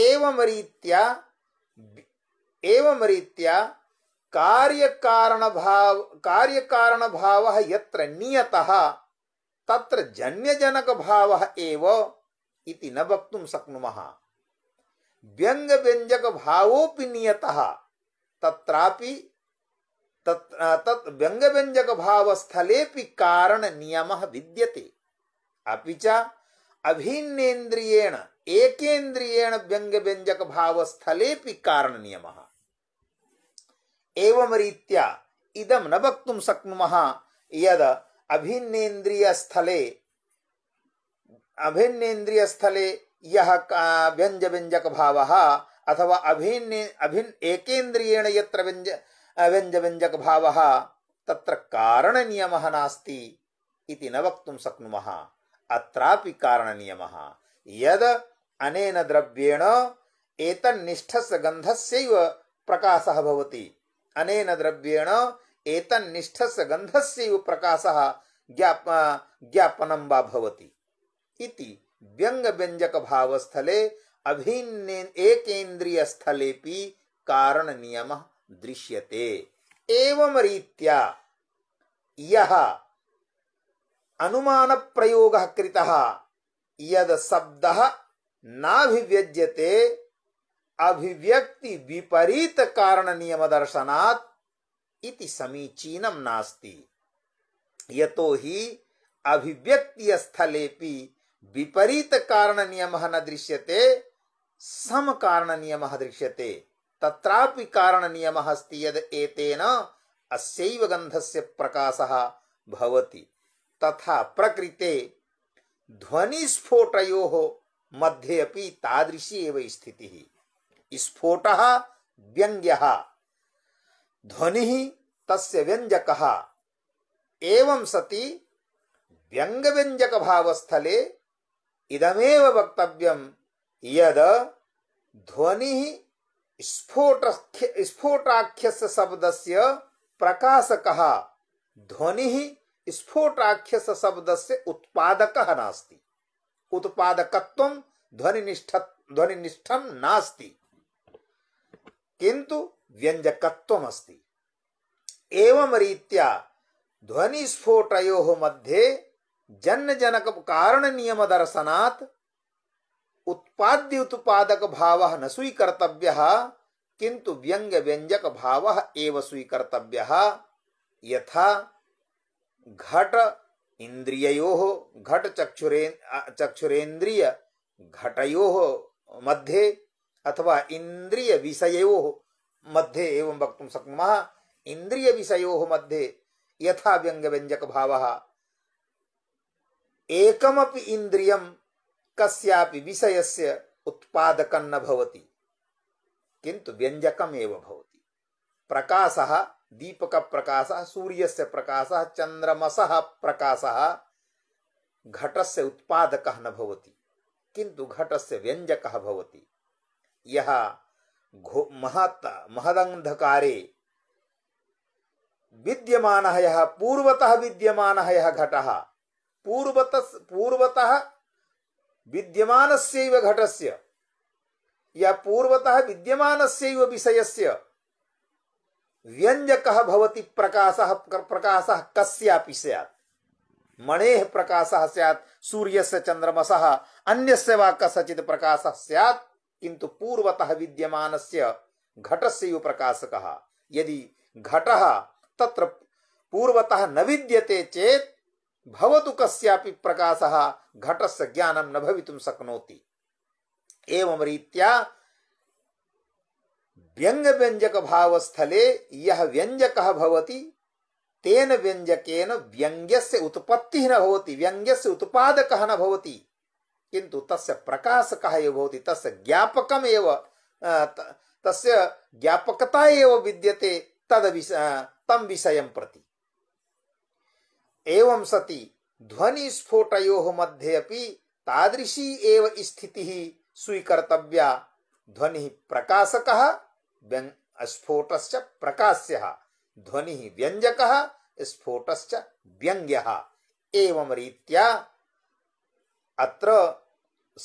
ಏವರೀತ್ಯ ಏವರೀತ್ಯ ಕಾರ್ಯಕಾರಣಭಾವ ಕಾರ್ಯಕಾರಣಭಾವ ಯತ್ರ ನಿಯತಃ ತತ್ರ ಜನ್ಯಜನಕ ಭಾವ ಏವ ಇತಿ ನ ವಕ್ತುಂ ಶಕ್ನುಮಃ ಭಾವೋಪಿ ನಿಯತಃ तत्रापि तत् व्यंग व्यंजक भाव तत् व्यङ्गव्यञ्जकभावस्थलेऽपि कारणनियमः विद्यते अपि च अभिन्नेन्द्रियेण एकेन्द्रियेण कारण नियम एवं रीत्या इदम न वक्त यद अभिन्नेन्द्रिय वक्तुं शक्नुमः यद् अभिन्नेन्द्रियस्थले अभिन्नेन्द्रियस्थले यः व्यञ्जव्यञ्जकभावः अथवा अभिन्ने एकेन्द्रियेण यत्र व्यञ्ज व्यञ्जव्यञ्जकभावः तत्र कारणनियमः नास्ति इति न वक्तुं शक्नुमः अत्रापि कारणनियमः यद् अनेन द्रव्येण एतन्निष्ठस्य गन्धस्यैव प्रकाशः भवति अनेन द्रव्येण एतन्निष्ठस्य गन्धस्यैव प्रकाशः ज्ञा ज्ञापनं वा भवति इति व्यङ्गव्यञ्जकभावस्थले अभिन्न एकेन्द्रिय स्थलेपि कारण नियम दृश्यते एवं रीत्या यह अनुमान प्रयोग कृत यद शब्द नाभिव्यज्यते अभिव्यक्ति विपरीत कारण नियम दर्शनात् इति समीचीनम नास्ति यतो ही अभिव्यक्ति स्थले विपरीत कारण नियम न दृश्यते समकारणनियमः दृश्यते तत्रापि कारणनियमः अस्ति यद् एतेन अस्यैव गन्धस्य प्रकाशः भवति तथा प्रकृते ध्वनिस्फोटयोः मध्ये अपि तादृशी एव स्थितिः स्फोटः व्यङ्ग्यः ध्वनिः तस्य व्यञ्जकः एवं सति व्यङ्गव्यञ्जकभावस्थले इदमेव वक्तव्यं यद ध्वनि स्फोटाख्य शब्द से प्रकाशक ध्वनि स्फोटाख्य शब्द से उत्पादक नास्ति उत्पादक ध्वनिष्ठ ध्वनिष्ठ नास्ति किंतु व्यञ्जकत्वमस्ति एवं रीत्या ध्वनिस्फोटो मध्ये कारण नियम दर्शनात् उत्पाद्य उत्पादक भाव न स्वीकर्तव्य किंतु व्यंग व्यंजक भाव एवं स्वीकर्तव्य यथा घट इंद्रियो घट चक्षुरे चक्षुरेन्द्रिय घटो मध्ये अथवा इंद्रिय विषयो मध्ये एवं वक्त शक्नुमः इंद्रिय विषयो मध्ये यथा व्यंग व्यंजक भाव एकमपि इंद्रियम कस्यापि विषयस्य उत्पादकं न भवति किन्तु व्यञ्जकमेव भवति प्रकाशः दीपकप्रकाशः सूर्यस्य प्रकाशः चन्द्रमसः प्रकाशः घटस्य उत्पादकः न भवति किन्तु घटस्य व्यञ्जकः भवति यः घो महत् महदन्धकारे विद्यमानः यः पूर्वतः विद्यमानः यः घटः पूर्वतः पूर्वतः विद्यमान घटस्य या पूर्वतः विद्यमान विषयस्य व्यंजक भवति प्रकाश प्रकाश कस्यापि सैत् मणे प्रकाश सैत् सूर्य से चंद्रमस अन्य वा कसचित प्रकाश सैत् किंतु पूर्वतः विद्यमान घट से यो यदि घट तत्र पूर्वतः न विद्यते चेत भवतु कस्यापि प्रकाशः घटस्य ज्ञानं न भवितुं शक्नोति एवं रीत्या व्यंग व्यंजक भाव स्थले यह व्यंजक भवति तेन व्यंजकेन व्यंग्यस्य उत्पत्ति न भवति व्यंग्यस्य उत्पादकः न भवति किंतु तस्य प्रकाशकः एव भवति तस्य ज्ञापकम एव तस्य ज्ञापकता एव विद्यते तद तम विषयं प्रति एवं सति ध्वनिस्फोटयोः मध्ये अपि तादृशी एव स्थितिः स्वीकर्तव्या ध्वनि प्रकाशकः स्फोटश्च प्रकाश्यः ध्वनि व्यञ्जकः स्फोटश्च व्यङ्ग्यः एवं रीत्या अत्र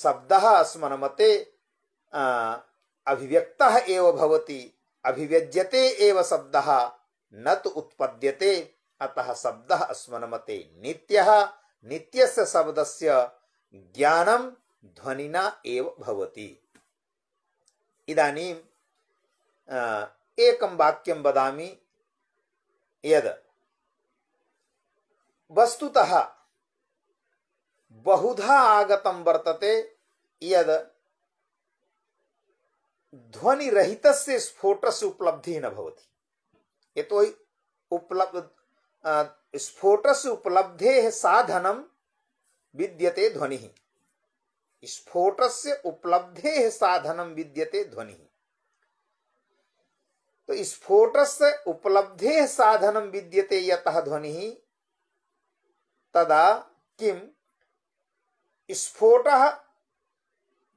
शब्दः अस्मन्मते अभिव्यक्तः एव भवति अभिव्यज्यते एव शब्दः न तु उत्पद्यते अतः शब्द स्मनमते नित्य नित्य शब्द से ज्ञानम ध्वनिना एव भवति इदानीं एकं वाक्यं वदामि यद् वस्तुतः बहुधा आगतं वर्तते यद् ध्वनिरहितस्य स्फोटस्य उपलब्धि न भवति यतोहि उपलब्ध स्फोट से उपलब्धे साधनम विद्यते ध्वनि स्फोट से उपलब्धे साधनम विद्यते ध्वनि तो स्फोट से उपलब्धे साधनम विद्यते यतः ध्वनि तदा किम स्फोट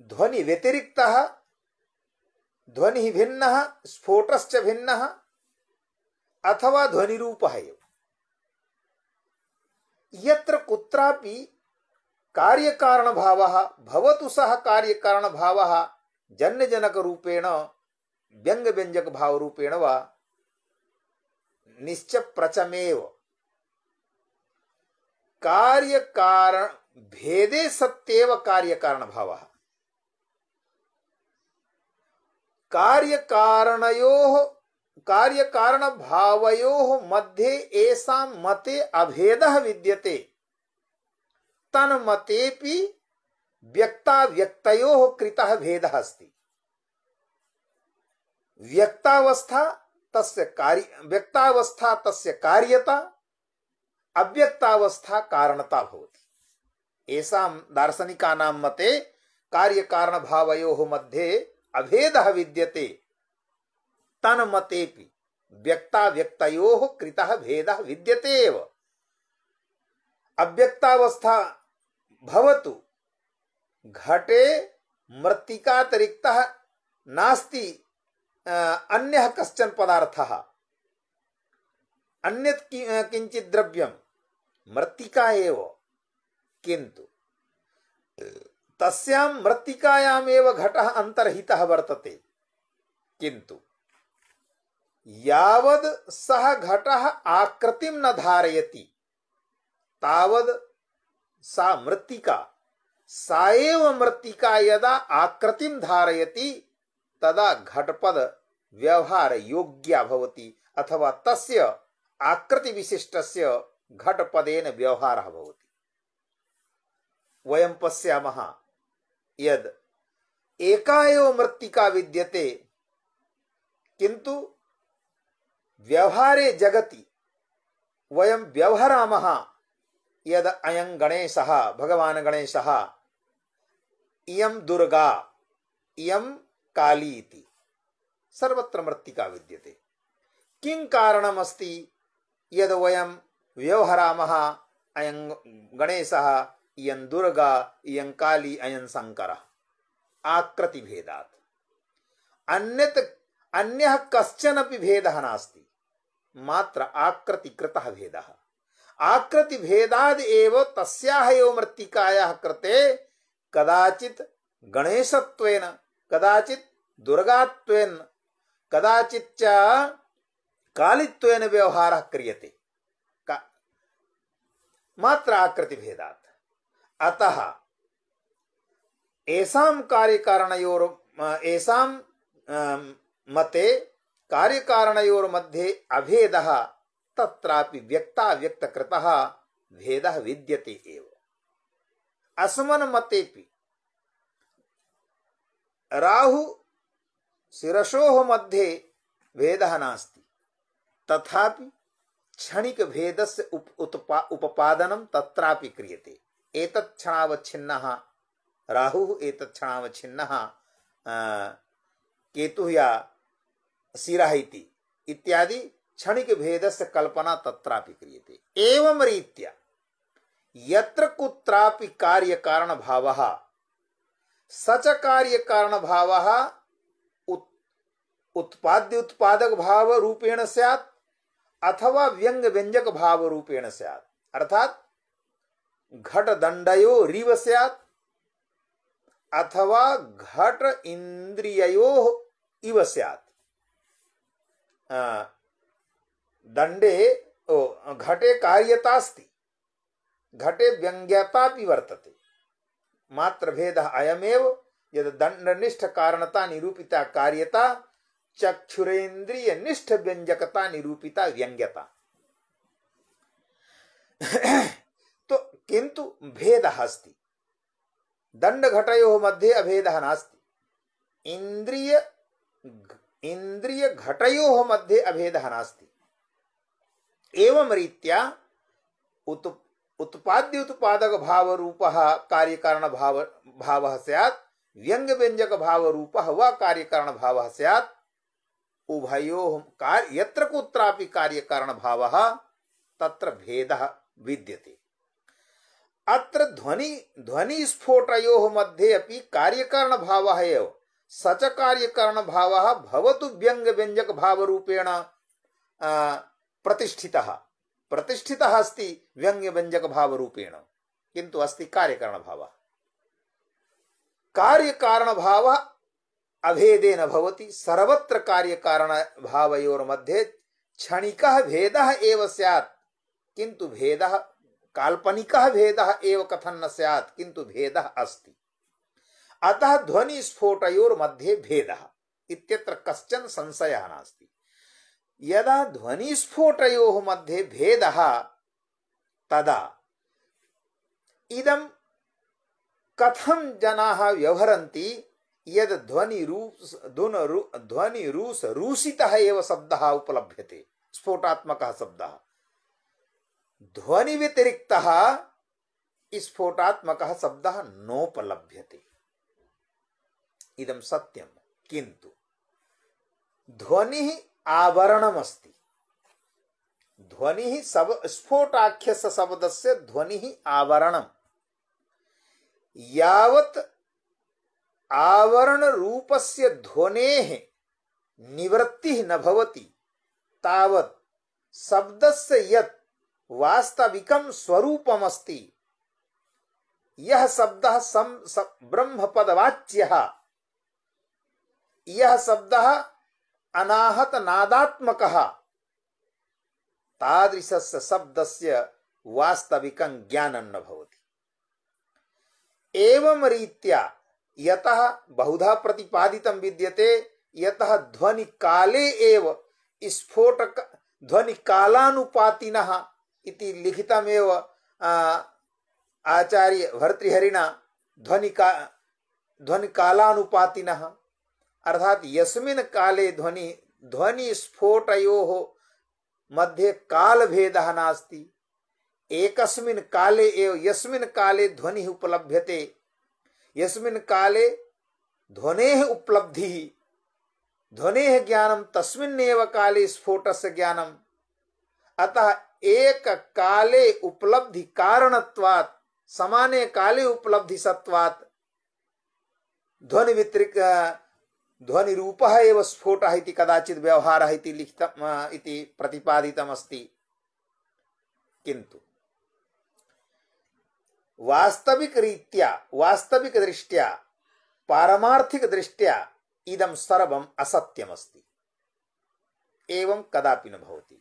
ध्वनि व्यतिरिक्त ध्वनि भिन्न स्फोट भिन्न अथवा ध्वनि रूप है यत्र कुत्रापि कार्यकारण भावः भवतु सः व्यंजक भाव रूपेण वा निश्च निश्चप्रचमेव कार्यकारण भेदे सत्येव कार्यकारणभावः कार्यकारणयोः कार्य कारण भावयो मध्ये ऐसा मते अभेद विद्यते व्यक्ता व्यक्ताव्यक्तयोः कृत भेद अस्ति व्यक्तावस्था तस्य कार्य व्यक्तावस्था तस्य कार्यता अव्यक्तावस्था कारणता भवति ऐसा दार्शनिकानां मते कार्यकारणभावयोः मध्ये अभेद विद्यते तन मते व्यक्ता व्यक्तो कृत भेद विद्यते अव्यक्तावस्था भवतु घटे मृत्तिकातिरिक्तः नास्ति अन्य कश्चन पदार्थ अन्य किञ्चित् द्रव्यं मृत्तिका एव किन्तु तस्यां मृत्तिकायामेव घटः अन्तर्हितः वर्तते किंतु यावद सह घट आकृति न धारयति तावद सा मृत्तिका साएव मृत्तिका यदा आकृति धारयति तदा घटपद व्यवहार योग्या भवति अथवा तस्य आकृति विशिष्टस्य घटपदेन व्यवहारः भवति वयं पश्यामः यद् एका एव विद्यते किन्तु व्यवहारे जगति वयम व्यवहरामः यद अयं गणेशः भगवान गणेशः इयं दुर्गा इयं काली इति सर्वत्र मृत्तिका विद्यते किं कारणमस्ति यद वयं व्यवहरामः अयं गणेशः इयं दुर्गा इयं काली अयं शङ्करः आकृतिभेदात् अन्यत अन्यः कश्चन अपि भेदः नास्ति मात्र आकृति कृत भेद आकृति भेदाद एव तस्याह एव कृते कदाचित गणेश कदाचित दुर्गा कदाचित कालिवेन व्यवहार व्यवहारः क्रियते मात्र आकृति भेदात अतः एसाम कार्य अं, मते कार्यकारणयोर्मध्ये अभेदः तत्रापि व्यक्ताव्यक्तकृतः भेदः विद्यते एव अस्मन् मतेपि राहु शिरसोः मध्ये भेदः नास्ति तथापि क्षणिकभेदस्य उप उत्पा उपपादनं तत्रापि क्रियते एतत् क्षणावच्छिन्नः राहुः एतत् क्षणावच्छिन्नः केतुः या सिरहैति इत्यादि क्षणिक भेद से कल्पना तत्रापि थे एवं रीत्या यत्र कुत्रापि कार्यकारण भावः स च कार्यकारण भावः उत, उत्पाद्य उत्पादक भाव रूपेण स्यात् अथवा व्यंग व्यंजक भाव रूपेण स्यात् अर्थात घट दंडयो रिव स्यात् अथवा घट इंद्रियो इव स्यात् दंडे ओ घटे कार्यता अस्ति घटे व्यङ्ग्यता अपि वर्तते मात्रभेदः अयमेव दंडनिष्ठ कारणता निरूपिता कार्यता चक्षुरेन्द्रिय निष्ठ व्यंजकता निरूपिता व्यंग्यता तो किंतु भेद अस्त दंड दण्डघटयोः मध्ये अभेद नास्ति इंद्रिय इंद्रिय घटयो मध्य अभेद नास्ती एवं रीत्या उत उत्पाद्य उत्पादक भाव रूप कार्यकारण भाव भाव सैत व्यंग व्यंजक भाव रूप व कार्यकारण भाव सैत उभयो कार्य यत्र कुत्रापि कार्यकारण भाव तत्र भेद विद्यते अत्र ध्वनि ध्वनि स्फोटयोः मध्ये अपि कार्यकारण भाव है सच कार्यकरण भाव भवतु व्यंग व्यंजक भाव रूपेण प्रतिष्ठित प्रतिष्ठित अस्त व्यंग्य व्यंजक भाव रूपेण किंतु अस्त कार्यकरण भाव कार्य कारण भाव अभेदे नवती भवति सर्वत्र कार्य कारण भाव मध्ये क्षणिक भेद एव सैत किंतु भेद काल्पनिक भेद एव कथन न सैत किंतु भेद अस्ती अतः ध्वनि स्फोटयोर मध्ये भेद इत्यत्र कश्चन संशय नास्ति यदा ध्वनि स्फोटयोः मध्ये भेद तदा कथम कथं व्यवहर व्यवहरन्ति यद् ध्वनिरूस ध्वनि ध्वनिरूस रूसितः शब्द शब्दः उपलभ्यते स्फोटात्मकः शब्दः ध्वनिव्यतिरिक्तः स्फोटात्मकः नोपलभ्यते इदम सत्यम किंतु ध्वनि ही आवरणम आवरणमस्ति ध्वनि ही सब स्फोटाख्य शब्द से ध्वनि ही आवरणम यावत आवरण रूप से ध्वने निवृत्ति न भवती तावत शब्द से यत् वास्तविक स्वरूपमस्ती यह शब्द सम, ब्रह्म पदवाच्य यह शब्द अनाहत नादात्मक शब्द से वास्तविक ज्ञान न होती एवं रीत्या यत बहुधा प्रतिपादित विद्यते यत ध्वनि काले एव स्फोटक ध्वनि कालानुपाति इति लिखितमेव आचार्य भर्तृहरिणा ध्वनि का ध्वनि कालानुपाति अर्थात यस्मिन काले ध्वनि ध्वनि स्फोट मध्य काल भेद नास्ती एकस्मिन काले एव यस्मिन काले ध्वनि उपलभ्यते यस्मिन काले ध्वने उपलब्धि ध्वने ज्ञानम तस्मिन्नेव काले स्फोटस्य ज्ञानम अतः एक काले उपलब्धि कारणत्वात् समाने काले उपलब्धि सत्वात् ध्वनि वितरिक ध्वनिरूपः एव स्फोटः इति कदाचित् व्यवहारः इति लिखितम् इति प्रतिपादितमस्ति किन्तु वास्तविकरीत्या वास्तविकदृष्ट्या पारमार्थिकदृष्ट्या इदं सर्वम् असत्यमस्ति एवं कदापि न भवति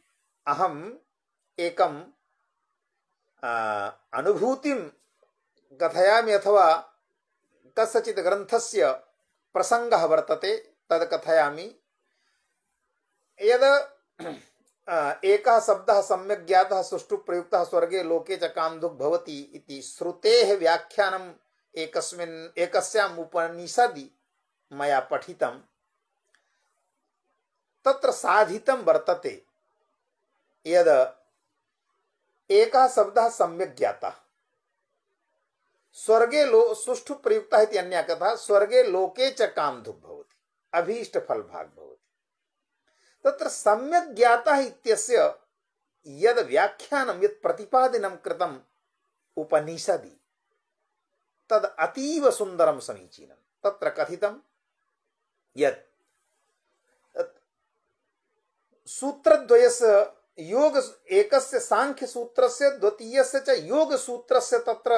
अहम् एकम् अनुभूतिं कथयामि अथवा कस्यचित् ग्रन्थस्य प्रसंग वर्तते तद कथयामि यद एक शब्द सम्यक् ज्ञात सुष्ठु प्रयुक्त स्वर्गे लोके च कामधुक् भवति इति श्रुतेः व्याख्यानम् एकस्मिन् एकस्याम् उपनिषदि मया पठितं तत्र साधित वर्तते यद एक शब्द सम्यक् ज्ञाता स्वर्गे लो सुष्ठु प्रयुक्ता है अन्य कथा स्वर्गे लोके च काम धुप भवति अभीष्ट फल भाग भवति तत्र सम्यक ज्ञाता इत्यस्य यद व्याख्यानम यद प्रतिपादनं कृतम उपनिषदि तद अतीव सुंदरम समीचीनम तत्र कथितं यद सूत्रद्वयस्य योग एकस्य सांख्य सांख्यसूत्रस्य द्वितीयस्य च योगसूत्रस्य तत्र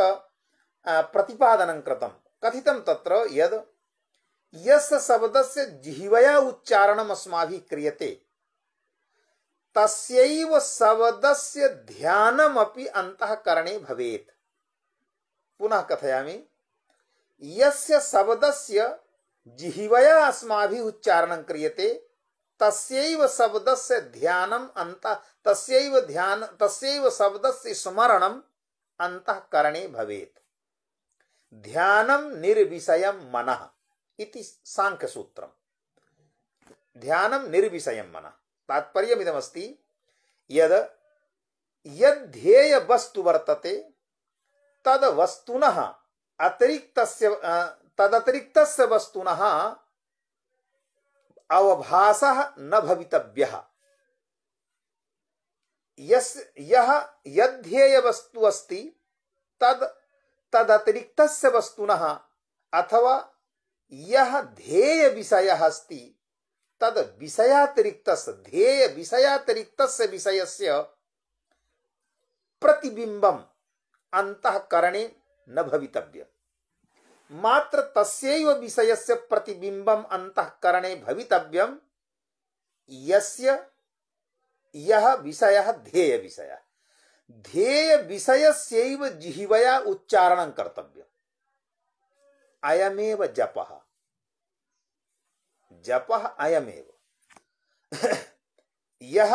प्रतिपादन कृतं कथितं तत्र यद् यस्य से जिह्वया उच्चारणम् अस्माभिः क्रियते तस्यैव शब्दस्य ध्यानमपि अन्तःकरणे भवेत् पुनः कथयामि यद से जिह्वया अस्माभिः उच्चारण क्रिय तस्यैव से ध्यान अंत तस्व ध्यान तस्व शब्द से स्मरण अंतकरणे भवेत् ध्यानम निर्विषयम मन इति सांख्य सूत्र ध्यानम निर्विषय मन तात्पर्य यद यद ध्येय वस्तु वर्तते तद वस्तुनः अतिरिक्तस्य तदतिरिक्तस्य वस्तुनः अवभासः न भवितव्यः यस्य यः यद्धेयवस्तु अस्ति तद तदतिरिक्त वस्तु अथवा यह ध्येय विषय अस्त तद विषयातिरिक्त ध्येय विषयातिरिक्त विषय से प्रतिबिंब अंतकरणे न भवितव्य मात्र तस्यैव विषयस्य प्रतिबिंबम अंतकरणे भवितव्यम यस्य यह विषय ध्येय विषय ध्येय विषय से जिह्वया उच्चारण कर्तव्य अयमेव जप जप अयमेव यह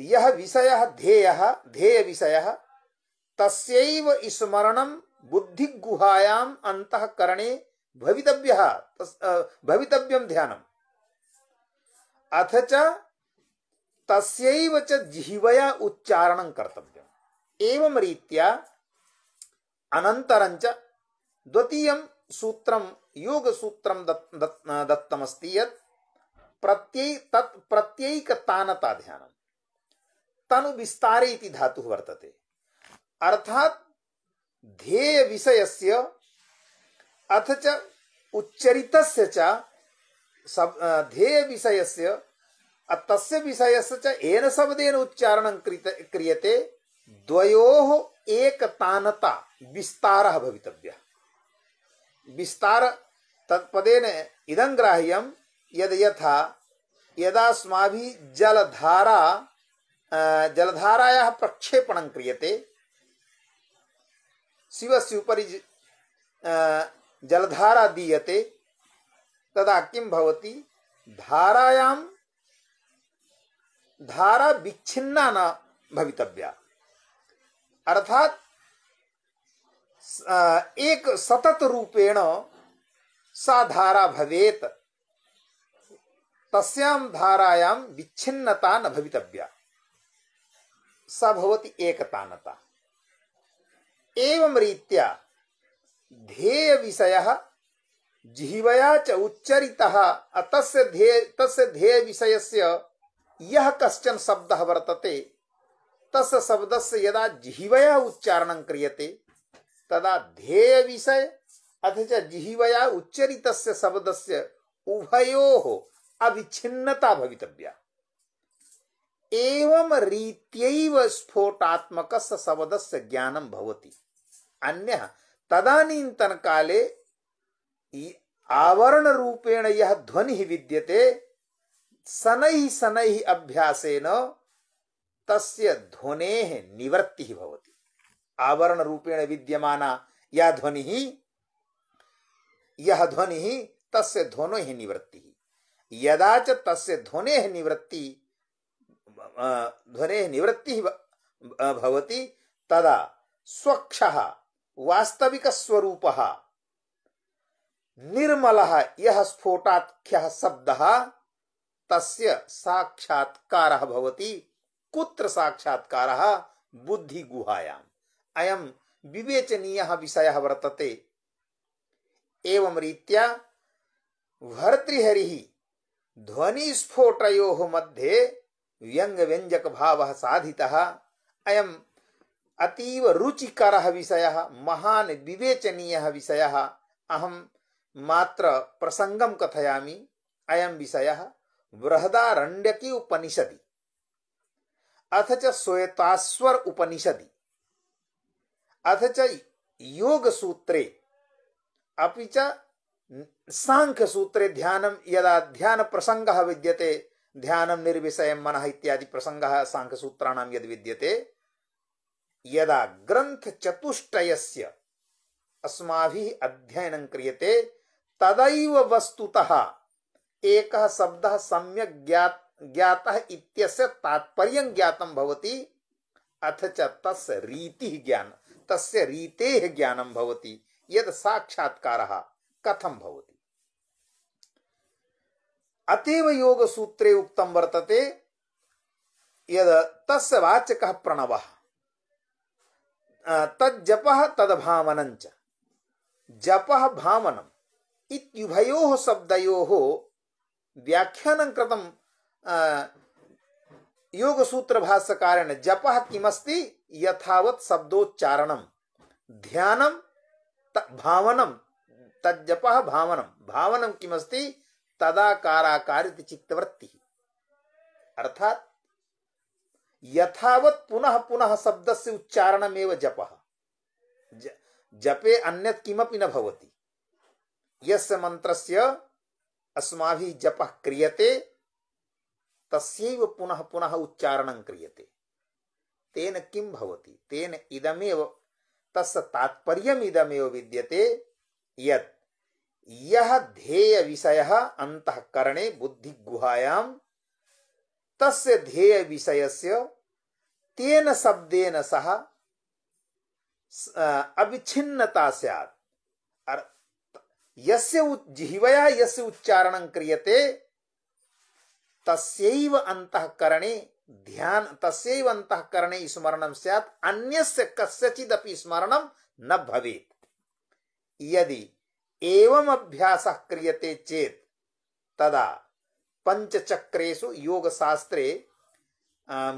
यह विषय ध्येय ध्येय विषय तस्यैव स्मरणं बुद्धिगुहायाम् अन्तःकरणे भवितव्य भवितव्यं ध्यानम् अथ च तस्यैव च जीवया उच्चारणं कर्तव्यम् एवं रीत्या अनन्तरञ्च द्वितीयं सूत्रं योगसूत्रं दत् दत् दत्तमस्ति यत् प्रत्यै तत् प्रत्यैकतानताध्यानं तनुविस्तारे इति धातुः वर्तते अर्थात् ध्येयविषयस्य अथ च उच्चरितस्य च ध्येयविषयस्य तस्य विषयस्य च येन शब्देन उच्चारणं क्रियते द्वयोः एकतानता विस्तारः भवितव्यः विस्तार तत्पदेन इदं ग्राह्यं यद यथा यदा यदास्माभिः जलधारा जलधारायाः प्रक्षेपणं क्रियते शिवस्य उपरि जलधारा दीयते तदा किं भवति धारायां धारा विच्छिन्ना न भवितव्या अर्थात एक सतत रूपेण सा धारा भवेत तस्याम धारायाम विच्छिन्नता न भवितव्या सवती भवति एकतानता एवं रीत्या ध्येय विषय जिह्वया च उच्चरिता तस्य ध्येय तस्य ध्येय विषयस्य यह कश्चन शब्द वर्तते तस् शब्द से यदा जिहिवया उच्चारण क्रियते तदा ध्येय विषय अथ च जिहिवया उच्चरित शब्द से उभयो अविच्छिन्नता भवितव्या एवं रीत्यैव स्फोटात्मक शब्द से ज्ञानम भवति अन्य तदानींतन काले आवरण रूपेण यह ध्वनि विद्यते शनै शनै अभ्यासेन त्वने निवृत्ति निवृत्तिः भवति आवरणरूपेण विद्यमाना या ध्वनिः यः ध्वनिः तस्य ध्वनो ही निवृत्ति यदा च तस्य ध्वनेः निवृत्ति ध्वने निवृत्ति भवति तदा वास्तविक स्वरूप निर्मल यः स्फोटाख्य शब्द तस्य साक्षात्कार भवति कुत्र बुद्धि गुहायाम अयम विवेचनीय विषय वर्तते एवं रीत्या भर्तृहरिः ध्वनिस्फोटयोः मध्ये भाव साधितः अयम अतीव रुचिकर विषय महान विवेचनीय विषय अहम मात्र प्रसंगम कथयामि अयम विषयः बृहदारण्यकी की उपनिषदि अथ च श्वेतास्वर उपनिषदि अथ च योग सूत्रे अपि च सांख्य सूत्रे ध्यानम यदा ध्यान प्रसंग विद्यते ध्यान निर्विषय मन इत्यादि प्रसंग सांख्य सूत्राणाम यद विद्यते यदा ग्रंथ चतुष्टयस्य अस्माभिः अध्ययनं क्रियते तदैव वस्तुतः एक शब्द सम्य ज्ञात ज्ञातः इत्यस्य तात्पर्यं ज्ञातं भवति अथ च तस् रीतिः ज्ञान तस्य रीतेः ज्ञानं भवति यद् साक्षात्कारः कथं भवति अतएव योगसूत्रे उक्तं वर्तते यद् प्रणव तप तद भावन तद्भावनञ्च जपः भावनम् इत्युभयोः शब्दयोः व्याख्यान व्याख्यानं कृतं योगसूत्रभाष्यकारेण जप किमस्ति यथावत शब्दोच्चारण ध्यान भावनम तप भावनम भावनम किमस्ति तदाकाराकारिति चित्तवृत्ति अर्थात यथावत पुनः पुनः शब्द शब्दस्य उच्चारणमेव जप जपे अन्यत् किमपि न भवति यस्य मंत्रस्य अस्मा जप क्रियते तस्व पुनः पुनः उच्चारण क्रियते तेन किं भवति तेन इदमेव तस्य तात्पर्यम् इदमेव विद्यते यत् यः विषय अंतकरणे बुद्धिगुहायां तस्य ध्येयविषयस्य तेन शब्देन सह अविच्छिन्नता स्यात् यसे जिह्वया यसे उच्चारण क्रियते तस्यैव अंतःकरणे ध्यान तस्यैव अंतःकरणे स्मरण सैत अन्य कस्यचिदपि स्मरण न भवे यदि एवं अभ्यास क्रियते चेत तदा पञ्चचक्रेषु योगशास्त्रे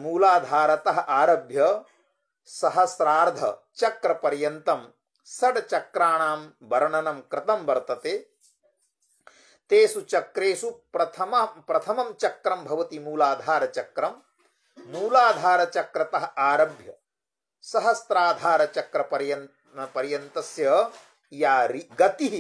मूलाधारत आरभ्य सहस्रार्ध चक्र पर्यन्तं षड्चक्राणां वर्णन कृत वर्त तेसु चक्रेषु प्रथम प्रथमं चक्रं भवति मूलाधार मूलाधारचक्रतः आरभ्य सहस्राधारचक्रपर्यन्त पर्यत या गति